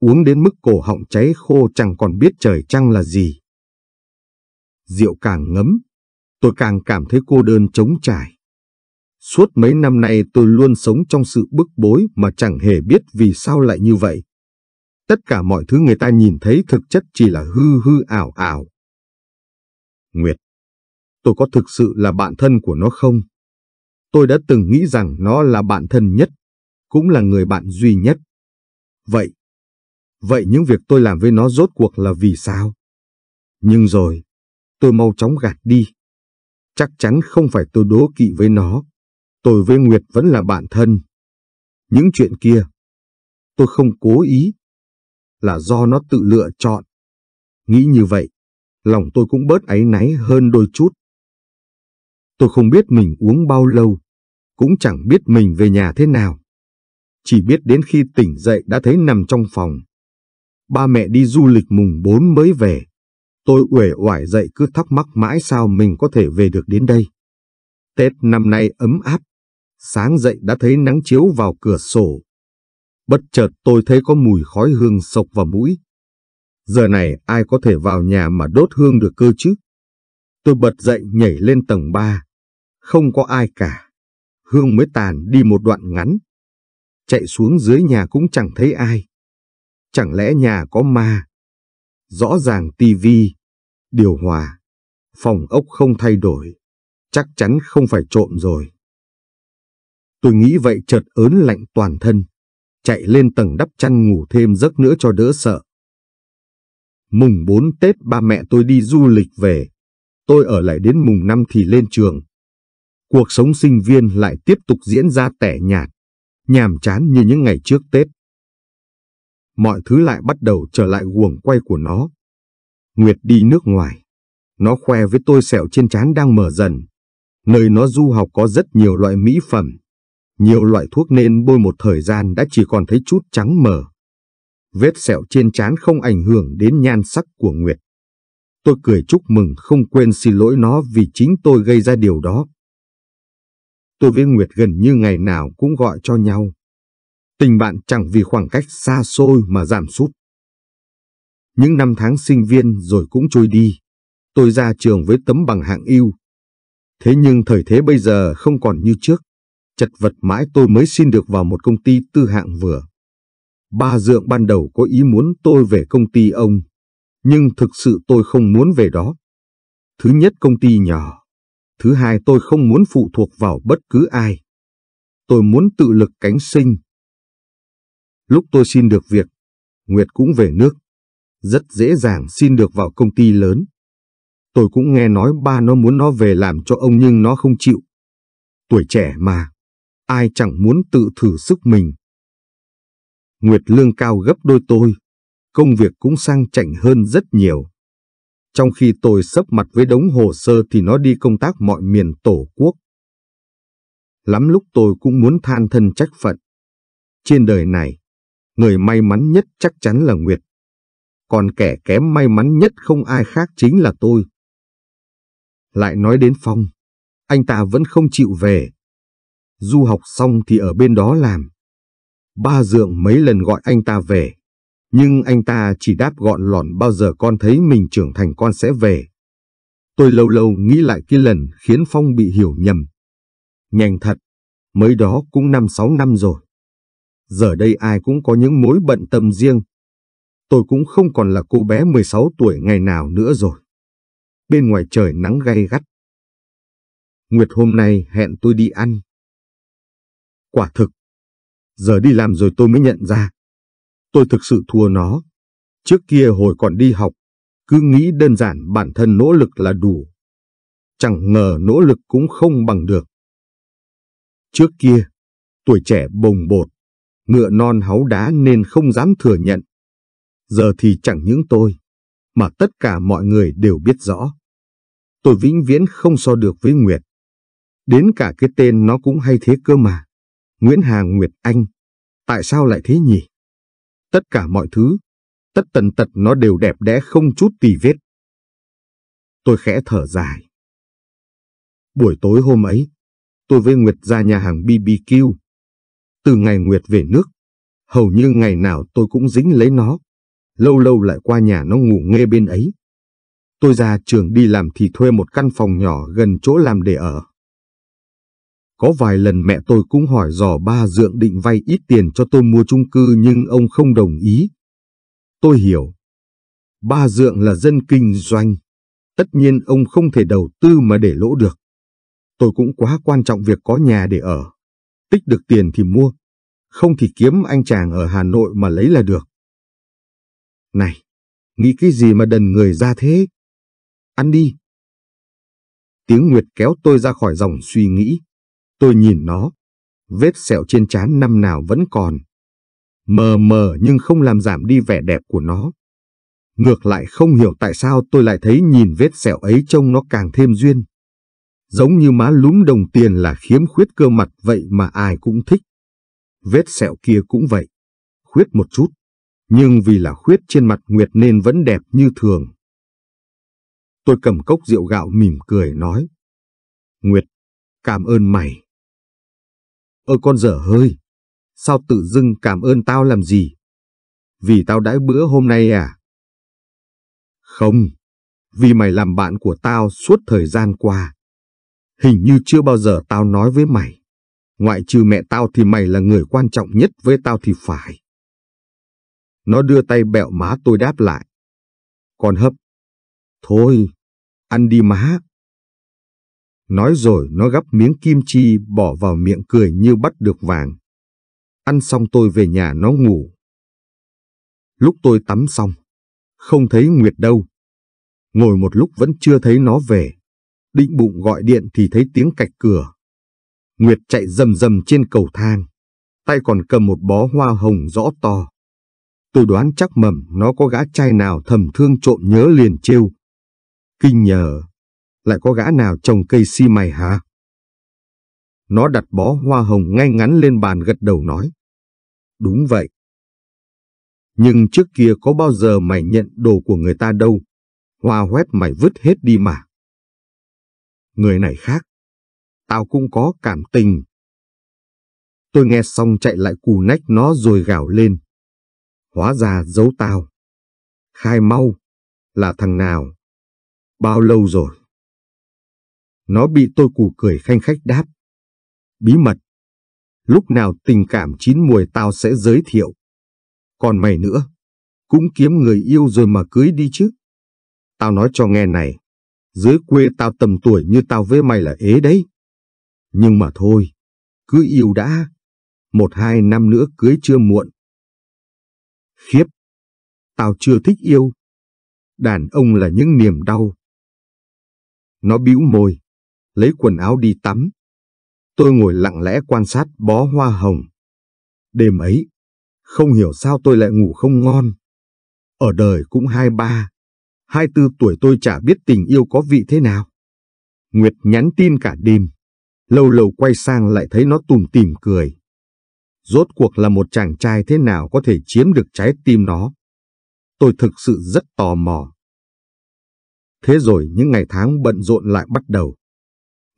uống đến mức cổ họng cháy khô chẳng còn biết trời trăng là gì. Rượu càng ngấm, tôi càng cảm thấy cô đơn trống trải. Suốt mấy năm nay tôi luôn sống trong sự bức bối mà chẳng hề biết vì sao lại như vậy tất cả mọi thứ người ta nhìn thấy thực chất chỉ là hư hư ảo ảo. Nguyệt, tôi có thực sự là bạn thân của nó không? Tôi đã từng nghĩ rằng nó là bạn thân nhất, cũng là người bạn duy nhất. Vậy, vậy những việc tôi làm với nó rốt cuộc là vì sao? Nhưng rồi, tôi mau chóng gạt đi. Chắc chắn không phải tôi đố kỵ với nó, tôi với Nguyệt vẫn là bạn thân. Những chuyện kia, tôi không cố ý là do nó tự lựa chọn. Nghĩ như vậy, lòng tôi cũng bớt áy náy hơn đôi chút. Tôi không biết mình uống bao lâu, cũng chẳng biết mình về nhà thế nào. Chỉ biết đến khi tỉnh dậy đã thấy nằm trong phòng. Ba mẹ đi du lịch mùng 4 mới về. Tôi uể oải dậy cứ thắc mắc mãi sao mình có thể về được đến đây. Tết năm nay ấm áp. Sáng dậy đã thấy nắng chiếu vào cửa sổ, Bất chợt tôi thấy có mùi khói hương sộc vào mũi. Giờ này ai có thể vào nhà mà đốt hương được cơ chứ? Tôi bật dậy nhảy lên tầng 3. Không có ai cả. Hương mới tàn đi một đoạn ngắn. Chạy xuống dưới nhà cũng chẳng thấy ai. Chẳng lẽ nhà có ma? Rõ ràng tivi, điều hòa, phòng ốc không thay đổi. Chắc chắn không phải trộm rồi. Tôi nghĩ vậy chợt ớn lạnh toàn thân chạy lên tầng đắp chăn ngủ thêm giấc nữa cho đỡ sợ. Mùng 4 Tết ba mẹ tôi đi du lịch về, tôi ở lại đến mùng 5 thì lên trường. Cuộc sống sinh viên lại tiếp tục diễn ra tẻ nhạt, nhàm chán như những ngày trước Tết. Mọi thứ lại bắt đầu trở lại guồng quay của nó. Nguyệt đi nước ngoài. Nó khoe với tôi sẹo trên trán đang mở dần. Nơi nó du học có rất nhiều loại mỹ phẩm, nhiều loại thuốc nên bôi một thời gian đã chỉ còn thấy chút trắng mờ. Vết sẹo trên trán không ảnh hưởng đến nhan sắc của Nguyệt. Tôi cười chúc mừng không quên xin lỗi nó vì chính tôi gây ra điều đó. Tôi với Nguyệt gần như ngày nào cũng gọi cho nhau. Tình bạn chẳng vì khoảng cách xa xôi mà giảm sút. Những năm tháng sinh viên rồi cũng trôi đi. Tôi ra trường với tấm bằng hạng yêu. Thế nhưng thời thế bây giờ không còn như trước chật vật mãi tôi mới xin được vào một công ty tư hạng vừa. Ba Dượng ban đầu có ý muốn tôi về công ty ông, nhưng thực sự tôi không muốn về đó. Thứ nhất công ty nhỏ, thứ hai tôi không muốn phụ thuộc vào bất cứ ai. Tôi muốn tự lực cánh sinh. Lúc tôi xin được việc, Nguyệt cũng về nước. Rất dễ dàng xin được vào công ty lớn. Tôi cũng nghe nói ba nó muốn nó về làm cho ông nhưng nó không chịu. Tuổi trẻ mà, ai chẳng muốn tự thử sức mình. Nguyệt lương cao gấp đôi tôi, công việc cũng sang chảnh hơn rất nhiều. Trong khi tôi sấp mặt với đống hồ sơ thì nó đi công tác mọi miền tổ quốc. Lắm lúc tôi cũng muốn than thân trách phận. Trên đời này, người may mắn nhất chắc chắn là Nguyệt. Còn kẻ kém may mắn nhất không ai khác chính là tôi. Lại nói đến Phong, anh ta vẫn không chịu về du học xong thì ở bên đó làm. Ba dượng mấy lần gọi anh ta về, nhưng anh ta chỉ đáp gọn lỏn bao giờ con thấy mình trưởng thành con sẽ về. Tôi lâu lâu nghĩ lại cái lần khiến Phong bị hiểu nhầm. Nhanh thật, mới đó cũng 5-6 năm rồi. Giờ đây ai cũng có những mối bận tâm riêng. Tôi cũng không còn là cô bé 16 tuổi ngày nào nữa rồi. Bên ngoài trời nắng gay gắt. Nguyệt hôm nay hẹn tôi đi ăn. Quả thực, giờ đi làm rồi tôi mới nhận ra. Tôi thực sự thua nó. Trước kia hồi còn đi học, cứ nghĩ đơn giản bản thân nỗ lực là đủ. Chẳng ngờ nỗ lực cũng không bằng được. Trước kia, tuổi trẻ bồng bột, ngựa non háu đá nên không dám thừa nhận. Giờ thì chẳng những tôi, mà tất cả mọi người đều biết rõ. Tôi vĩnh viễn không so được với Nguyệt. Đến cả cái tên nó cũng hay thế cơ mà. Nguyễn Hà Nguyệt Anh. Tại sao lại thế nhỉ? Tất cả mọi thứ, tất tần tật nó đều đẹp đẽ không chút tì vết. Tôi khẽ thở dài. Buổi tối hôm ấy, tôi với Nguyệt ra nhà hàng BBQ. Từ ngày Nguyệt về nước, hầu như ngày nào tôi cũng dính lấy nó. Lâu lâu lại qua nhà nó ngủ nghe bên ấy. Tôi ra trường đi làm thì thuê một căn phòng nhỏ gần chỗ làm để ở. Có vài lần mẹ tôi cũng hỏi dò ba dượng định vay ít tiền cho tôi mua chung cư nhưng ông không đồng ý. Tôi hiểu. Ba dượng là dân kinh doanh. Tất nhiên ông không thể đầu tư mà để lỗ được. Tôi cũng quá quan trọng việc có nhà để ở. Tích được tiền thì mua. Không thì kiếm anh chàng ở Hà Nội mà lấy là được. Này, nghĩ cái gì mà đần người ra thế? Ăn đi. Tiếng Nguyệt kéo tôi ra khỏi dòng suy nghĩ. Tôi nhìn nó, vết sẹo trên trán năm nào vẫn còn. Mờ mờ nhưng không làm giảm đi vẻ đẹp của nó. Ngược lại không hiểu tại sao tôi lại thấy nhìn vết sẹo ấy trông nó càng thêm duyên. Giống như má lúm đồng tiền là khiếm khuyết cơ mặt vậy mà ai cũng thích. Vết sẹo kia cũng vậy, khuyết một chút, nhưng vì là khuyết trên mặt Nguyệt nên vẫn đẹp như thường. Tôi cầm cốc rượu gạo mỉm cười nói. Nguyệt, cảm ơn mày. Ơ con dở hơi, sao tự dưng cảm ơn tao làm gì? Vì tao đãi bữa hôm nay à? Không, vì mày làm bạn của tao suốt thời gian qua. Hình như chưa bao giờ tao nói với mày. Ngoại trừ mẹ tao thì mày là người quan trọng nhất với tao thì phải. Nó đưa tay bẹo má tôi đáp lại. Còn hấp. Thôi, ăn đi má. Nói rồi nó gắp miếng kim chi bỏ vào miệng cười như bắt được vàng. Ăn xong tôi về nhà nó ngủ. Lúc tôi tắm xong, không thấy Nguyệt đâu. Ngồi một lúc vẫn chưa thấy nó về. Định bụng gọi điện thì thấy tiếng cạch cửa. Nguyệt chạy rầm rầm trên cầu thang. Tay còn cầm một bó hoa hồng rõ to. Tôi đoán chắc mầm nó có gã trai nào thầm thương trộm nhớ liền trêu. Kinh nhờ, lại có gã nào trồng cây si mày hả? Nó đặt bó hoa hồng ngay ngắn lên bàn gật đầu nói. Đúng vậy. Nhưng trước kia có bao giờ mày nhận đồ của người ta đâu. Hoa huét mày vứt hết đi mà. Người này khác. Tao cũng có cảm tình. Tôi nghe xong chạy lại cù nách nó rồi gào lên. Hóa ra giấu tao. Khai mau. Là thằng nào? Bao lâu rồi? Nó bị tôi cù cười khanh khách đáp. Bí mật. Lúc nào tình cảm chín mùi tao sẽ giới thiệu. Còn mày nữa, cũng kiếm người yêu rồi mà cưới đi chứ. Tao nói cho nghe này, dưới quê tao tầm tuổi như tao với mày là ế đấy. Nhưng mà thôi, cứ yêu đã, một hai năm nữa cưới chưa muộn. Khiếp, tao chưa thích yêu. Đàn ông là những niềm đau. Nó bĩu môi, lấy quần áo đi tắm. Tôi ngồi lặng lẽ quan sát bó hoa hồng. Đêm ấy, không hiểu sao tôi lại ngủ không ngon. Ở đời cũng hai ba, hai tư tuổi tôi chả biết tình yêu có vị thế nào. Nguyệt nhắn tin cả đêm, lâu lâu quay sang lại thấy nó tùm tìm cười. Rốt cuộc là một chàng trai thế nào có thể chiếm được trái tim nó. Tôi thực sự rất tò mò. Thế rồi những ngày tháng bận rộn lại bắt đầu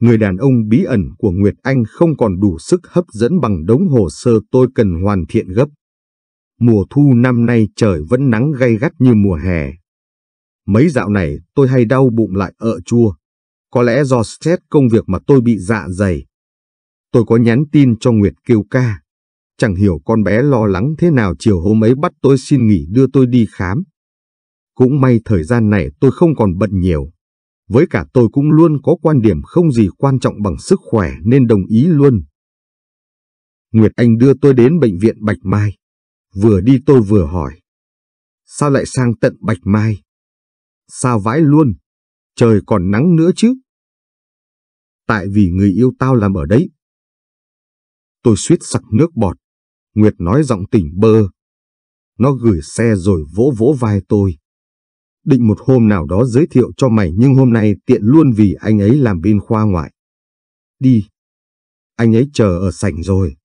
người đàn ông bí ẩn của Nguyệt Anh không còn đủ sức hấp dẫn bằng đống hồ sơ tôi cần hoàn thiện gấp. Mùa thu năm nay trời vẫn nắng gay gắt như mùa hè. Mấy dạo này tôi hay đau bụng lại ợ chua. Có lẽ do stress công việc mà tôi bị dạ dày. Tôi có nhắn tin cho Nguyệt kêu ca. Chẳng hiểu con bé lo lắng thế nào chiều hôm ấy bắt tôi xin nghỉ đưa tôi đi khám. Cũng may thời gian này tôi không còn bận nhiều. Với cả tôi cũng luôn có quan điểm không gì quan trọng bằng sức khỏe nên đồng ý luôn. Nguyệt Anh đưa tôi đến bệnh viện Bạch Mai. Vừa đi tôi vừa hỏi. Sao lại sang tận Bạch Mai? Sao vãi luôn? Trời còn nắng nữa chứ? Tại vì người yêu tao làm ở đấy. Tôi suýt sặc nước bọt. Nguyệt nói giọng tỉnh bơ. Nó gửi xe rồi vỗ vỗ vai tôi định một hôm nào đó giới thiệu cho mày nhưng hôm nay tiện luôn vì anh ấy làm bên khoa ngoại. Đi. Anh ấy chờ ở sảnh rồi.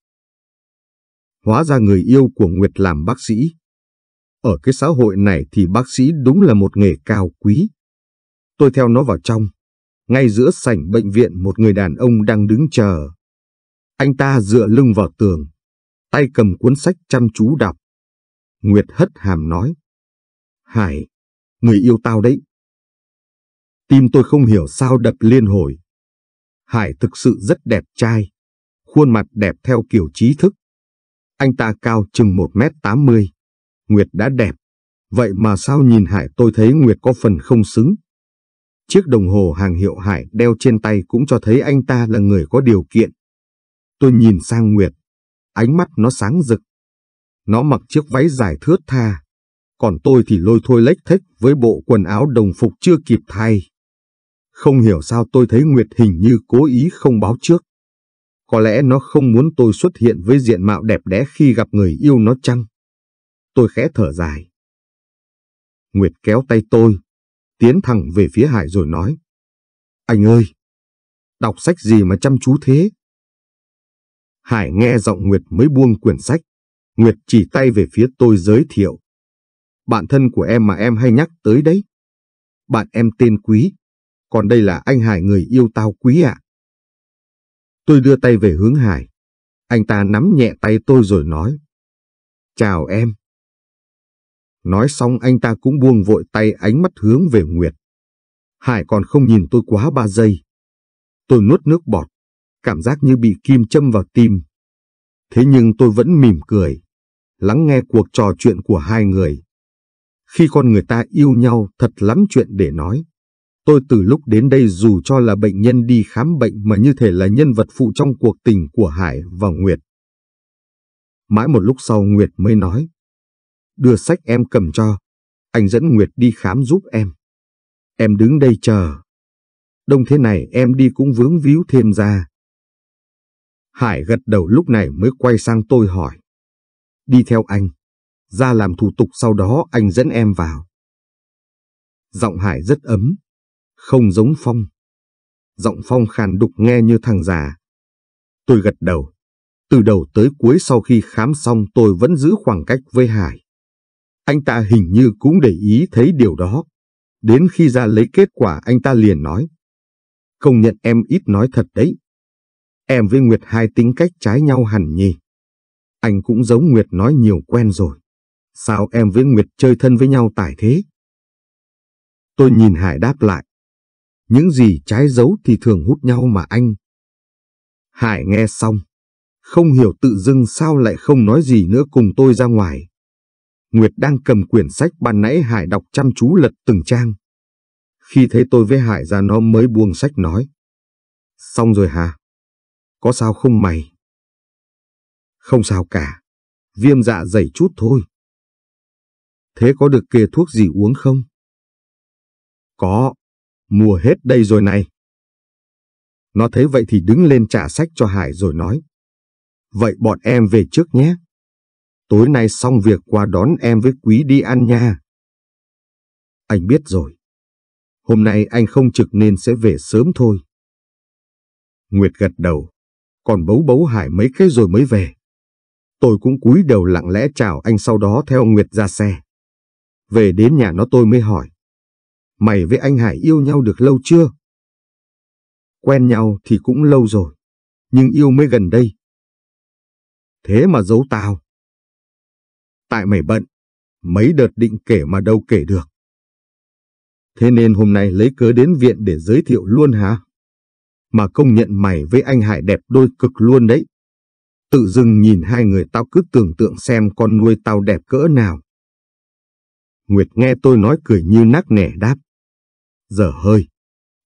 Hóa ra người yêu của Nguyệt làm bác sĩ. Ở cái xã hội này thì bác sĩ đúng là một nghề cao quý. Tôi theo nó vào trong. Ngay giữa sảnh bệnh viện một người đàn ông đang đứng chờ. Anh ta dựa lưng vào tường, tay cầm cuốn sách chăm chú đọc. Nguyệt hất hàm nói. Hải, người yêu tao đấy. Tim tôi không hiểu sao đập liên hồi. Hải thực sự rất đẹp trai, khuôn mặt đẹp theo kiểu trí thức. Anh ta cao chừng 1m80, Nguyệt đã đẹp, vậy mà sao nhìn Hải tôi thấy Nguyệt có phần không xứng. Chiếc đồng hồ hàng hiệu Hải đeo trên tay cũng cho thấy anh ta là người có điều kiện. Tôi nhìn sang Nguyệt, ánh mắt nó sáng rực. Nó mặc chiếc váy dài thướt tha, còn tôi thì lôi thôi lếch thếch với bộ quần áo đồng phục chưa kịp thay. Không hiểu sao tôi thấy Nguyệt hình như cố ý không báo trước. Có lẽ nó không muốn tôi xuất hiện với diện mạo đẹp đẽ khi gặp người yêu nó chăng? Tôi khẽ thở dài. Nguyệt kéo tay tôi, tiến thẳng về phía Hải rồi nói. Anh ơi, đọc sách gì mà chăm chú thế? Hải nghe giọng Nguyệt mới buông quyển sách. Nguyệt chỉ tay về phía tôi giới thiệu bạn thân của em mà em hay nhắc tới đấy. Bạn em tên Quý, còn đây là anh Hải người yêu tao Quý ạ. Tôi đưa tay về hướng Hải. Anh ta nắm nhẹ tay tôi rồi nói. Chào em. Nói xong anh ta cũng buông vội tay ánh mắt hướng về Nguyệt. Hải còn không nhìn tôi quá ba giây. Tôi nuốt nước bọt, cảm giác như bị kim châm vào tim. Thế nhưng tôi vẫn mỉm cười, lắng nghe cuộc trò chuyện của hai người. Khi con người ta yêu nhau thật lắm chuyện để nói. Tôi từ lúc đến đây dù cho là bệnh nhân đi khám bệnh mà như thể là nhân vật phụ trong cuộc tình của Hải và Nguyệt. Mãi một lúc sau Nguyệt mới nói. Đưa sách em cầm cho. Anh dẫn Nguyệt đi khám giúp em. Em đứng đây chờ. Đông thế này em đi cũng vướng víu thêm ra. Hải gật đầu lúc này mới quay sang tôi hỏi. Đi theo anh. Ra làm thủ tục sau đó anh dẫn em vào. Giọng Hải rất ấm, không giống Phong. Giọng Phong khàn đục nghe như thằng già. Tôi gật đầu. Từ đầu tới cuối sau khi khám xong tôi vẫn giữ khoảng cách với Hải. Anh ta hình như cũng để ý thấy điều đó. Đến khi ra lấy kết quả anh ta liền nói. Công nhận em ít nói thật đấy. Em với Nguyệt hai tính cách trái nhau hẳn nhì. Anh cũng giống Nguyệt nói nhiều quen rồi. Sao em với Nguyệt chơi thân với nhau tải thế? Tôi nhìn Hải đáp lại. Những gì trái dấu thì thường hút nhau mà anh. Hải nghe xong. Không hiểu tự dưng sao lại không nói gì nữa cùng tôi ra ngoài. Nguyệt đang cầm quyển sách ban nãy Hải đọc chăm chú lật từng trang. Khi thấy tôi với Hải ra nó mới buông sách nói. Xong rồi hả? Có sao không mày? Không sao cả. Viêm dạ dày chút thôi. Thế có được kê thuốc gì uống không? Có, mua hết đây rồi này. Nó thấy vậy thì đứng lên trả sách cho Hải rồi nói. Vậy bọn em về trước nhé. Tối nay xong việc qua đón em với Quý đi ăn nha. Anh biết rồi. Hôm nay anh không trực nên sẽ về sớm thôi. Nguyệt gật đầu, còn bấu bấu Hải mấy cái rồi mới về. Tôi cũng cúi đầu lặng lẽ chào anh sau đó theo Nguyệt ra xe. Về đến nhà nó tôi mới hỏi. Mày với anh Hải yêu nhau được lâu chưa? Quen nhau thì cũng lâu rồi, nhưng yêu mới gần đây. Thế mà giấu tao. Tại mày bận, mấy đợt định kể mà đâu kể được. Thế nên hôm nay lấy cớ đến viện để giới thiệu luôn hả? Mà công nhận mày với anh Hải đẹp đôi cực luôn đấy. Tự dưng nhìn hai người tao cứ tưởng tượng xem con nuôi tao đẹp cỡ nào. Nguyệt nghe tôi nói cười như nắc nẻ đáp. Giờ hơi,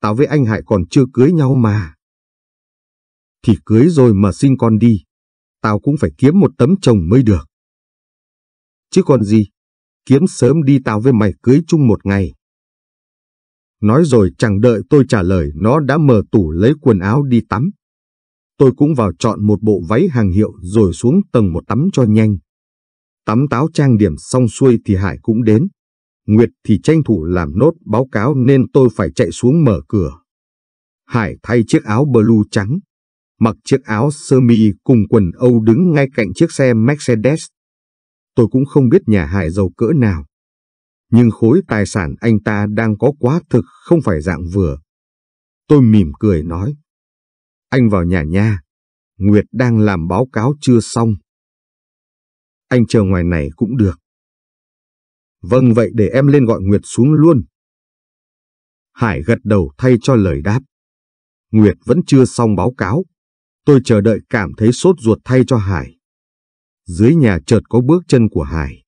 tao với anh Hải còn chưa cưới nhau mà. Thì cưới rồi mà sinh con đi, tao cũng phải kiếm một tấm chồng mới được. Chứ còn gì, kiếm sớm đi tao với mày cưới chung một ngày. Nói rồi chẳng đợi tôi trả lời nó đã mở tủ lấy quần áo đi tắm. Tôi cũng vào chọn một bộ váy hàng hiệu rồi xuống tầng một tắm cho nhanh. Tắm táo trang điểm xong xuôi thì Hải cũng đến. Nguyệt thì tranh thủ làm nốt báo cáo nên tôi phải chạy xuống mở cửa. Hải thay chiếc áo blue trắng, mặc chiếc áo sơ mi cùng quần Âu đứng ngay cạnh chiếc xe Mercedes. Tôi cũng không biết nhà Hải giàu cỡ nào. Nhưng khối tài sản anh ta đang có quá thực không phải dạng vừa. Tôi mỉm cười nói. Anh vào nhà nha. Nguyệt đang làm báo cáo chưa xong anh chờ ngoài này cũng được. Vâng vậy để em lên gọi Nguyệt xuống luôn. Hải gật đầu thay cho lời đáp. Nguyệt vẫn chưa xong báo cáo. Tôi chờ đợi cảm thấy sốt ruột thay cho Hải. Dưới nhà chợt có bước chân của Hải.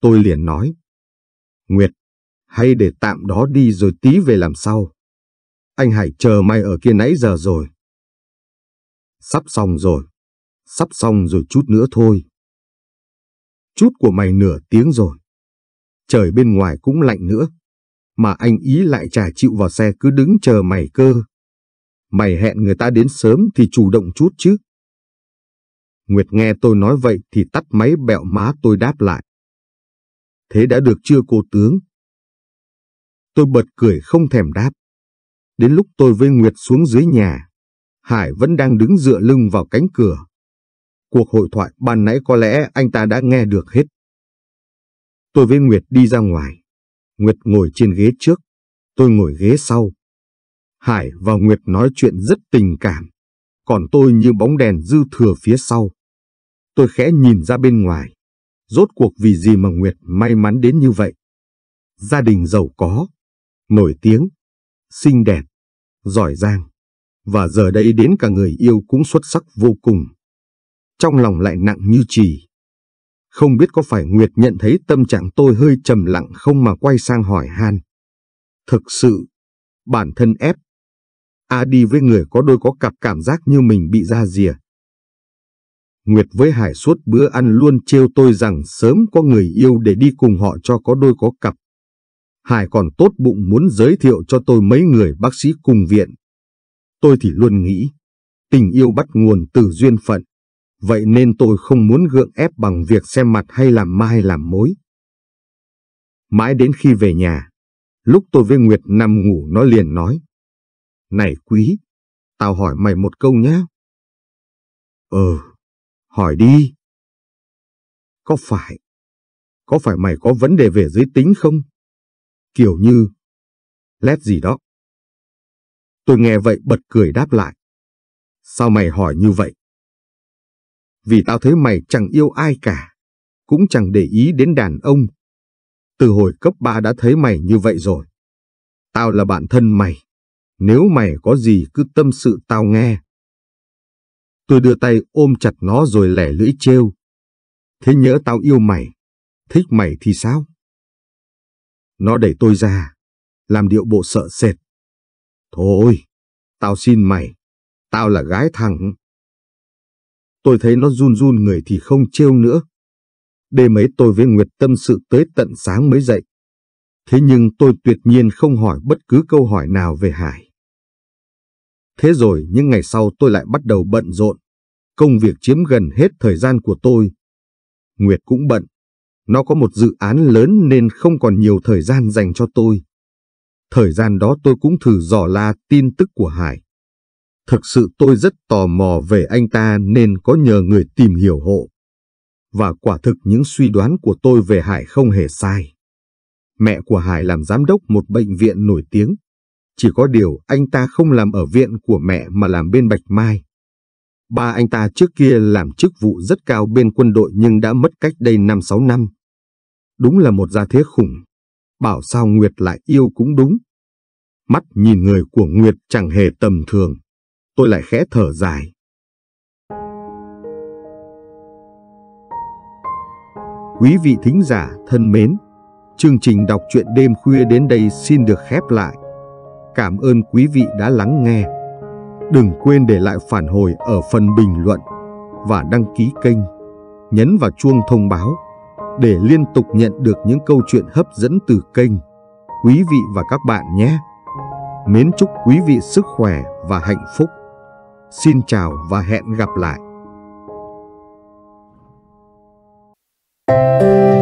Tôi liền nói. Nguyệt, hay để tạm đó đi rồi tí về làm sau. Anh Hải chờ mày ở kia nãy giờ rồi. Sắp xong rồi. Sắp xong rồi chút nữa thôi chút của mày nửa tiếng rồi. Trời bên ngoài cũng lạnh nữa, mà anh ý lại chả chịu vào xe cứ đứng chờ mày cơ. Mày hẹn người ta đến sớm thì chủ động chút chứ. Nguyệt nghe tôi nói vậy thì tắt máy bẹo má tôi đáp lại. Thế đã được chưa cô tướng? Tôi bật cười không thèm đáp. Đến lúc tôi với Nguyệt xuống dưới nhà, Hải vẫn đang đứng dựa lưng vào cánh cửa, Cuộc hội thoại ban nãy có lẽ anh ta đã nghe được hết. Tôi với Nguyệt đi ra ngoài. Nguyệt ngồi trên ghế trước, tôi ngồi ghế sau. Hải và Nguyệt nói chuyện rất tình cảm, còn tôi như bóng đèn dư thừa phía sau. Tôi khẽ nhìn ra bên ngoài, rốt cuộc vì gì mà Nguyệt may mắn đến như vậy. Gia đình giàu có, nổi tiếng, xinh đẹp, giỏi giang, và giờ đây đến cả người yêu cũng xuất sắc vô cùng trong lòng lại nặng như chì, Không biết có phải Nguyệt nhận thấy tâm trạng tôi hơi trầm lặng không mà quay sang hỏi Han. Thực sự, bản thân ép. A à đi với người có đôi có cặp cảm giác như mình bị ra rìa. Nguyệt với Hải suốt bữa ăn luôn trêu tôi rằng sớm có người yêu để đi cùng họ cho có đôi có cặp. Hải còn tốt bụng muốn giới thiệu cho tôi mấy người bác sĩ cùng viện. Tôi thì luôn nghĩ, tình yêu bắt nguồn từ duyên phận vậy nên tôi không muốn gượng ép bằng việc xem mặt hay làm mai làm mối. Mãi đến khi về nhà, lúc tôi với Nguyệt nằm ngủ nó liền nói. Này quý, tao hỏi mày một câu nhé. Ừ, ờ, hỏi đi. Có phải, có phải mày có vấn đề về giới tính không? Kiểu như, lét gì đó. Tôi nghe vậy bật cười đáp lại. Sao mày hỏi như vậy? vì tao thấy mày chẳng yêu ai cả, cũng chẳng để ý đến đàn ông. Từ hồi cấp 3 đã thấy mày như vậy rồi. Tao là bạn thân mày, nếu mày có gì cứ tâm sự tao nghe. Tôi đưa tay ôm chặt nó rồi lẻ lưỡi trêu. Thế nhớ tao yêu mày, thích mày thì sao? Nó đẩy tôi ra, làm điệu bộ sợ sệt. Thôi, tao xin mày, tao là gái thằng tôi thấy nó run run người thì không trêu nữa. Đêm ấy tôi với Nguyệt tâm sự tới tận sáng mới dậy. Thế nhưng tôi tuyệt nhiên không hỏi bất cứ câu hỏi nào về Hải. Thế rồi những ngày sau tôi lại bắt đầu bận rộn. Công việc chiếm gần hết thời gian của tôi. Nguyệt cũng bận. Nó có một dự án lớn nên không còn nhiều thời gian dành cho tôi. Thời gian đó tôi cũng thử dò la tin tức của Hải. Thực sự tôi rất tò mò về anh ta nên có nhờ người tìm hiểu hộ. Và quả thực những suy đoán của tôi về Hải không hề sai. Mẹ của Hải làm giám đốc một bệnh viện nổi tiếng. Chỉ có điều anh ta không làm ở viện của mẹ mà làm bên Bạch Mai. Ba anh ta trước kia làm chức vụ rất cao bên quân đội nhưng đã mất cách đây 5-6 năm. Đúng là một gia thế khủng. Bảo sao Nguyệt lại yêu cũng đúng. Mắt nhìn người của Nguyệt chẳng hề tầm thường tôi lại khẽ thở dài. Quý vị thính giả thân mến, chương trình đọc truyện đêm khuya đến đây xin được khép lại. Cảm ơn quý vị đã lắng nghe. Đừng quên để lại phản hồi ở phần bình luận và đăng ký kênh. Nhấn vào chuông thông báo để liên tục nhận được những câu chuyện hấp dẫn từ kênh. Quý vị và các bạn nhé! Mến chúc quý vị sức khỏe và hạnh phúc! Xin chào và hẹn gặp lại. thank you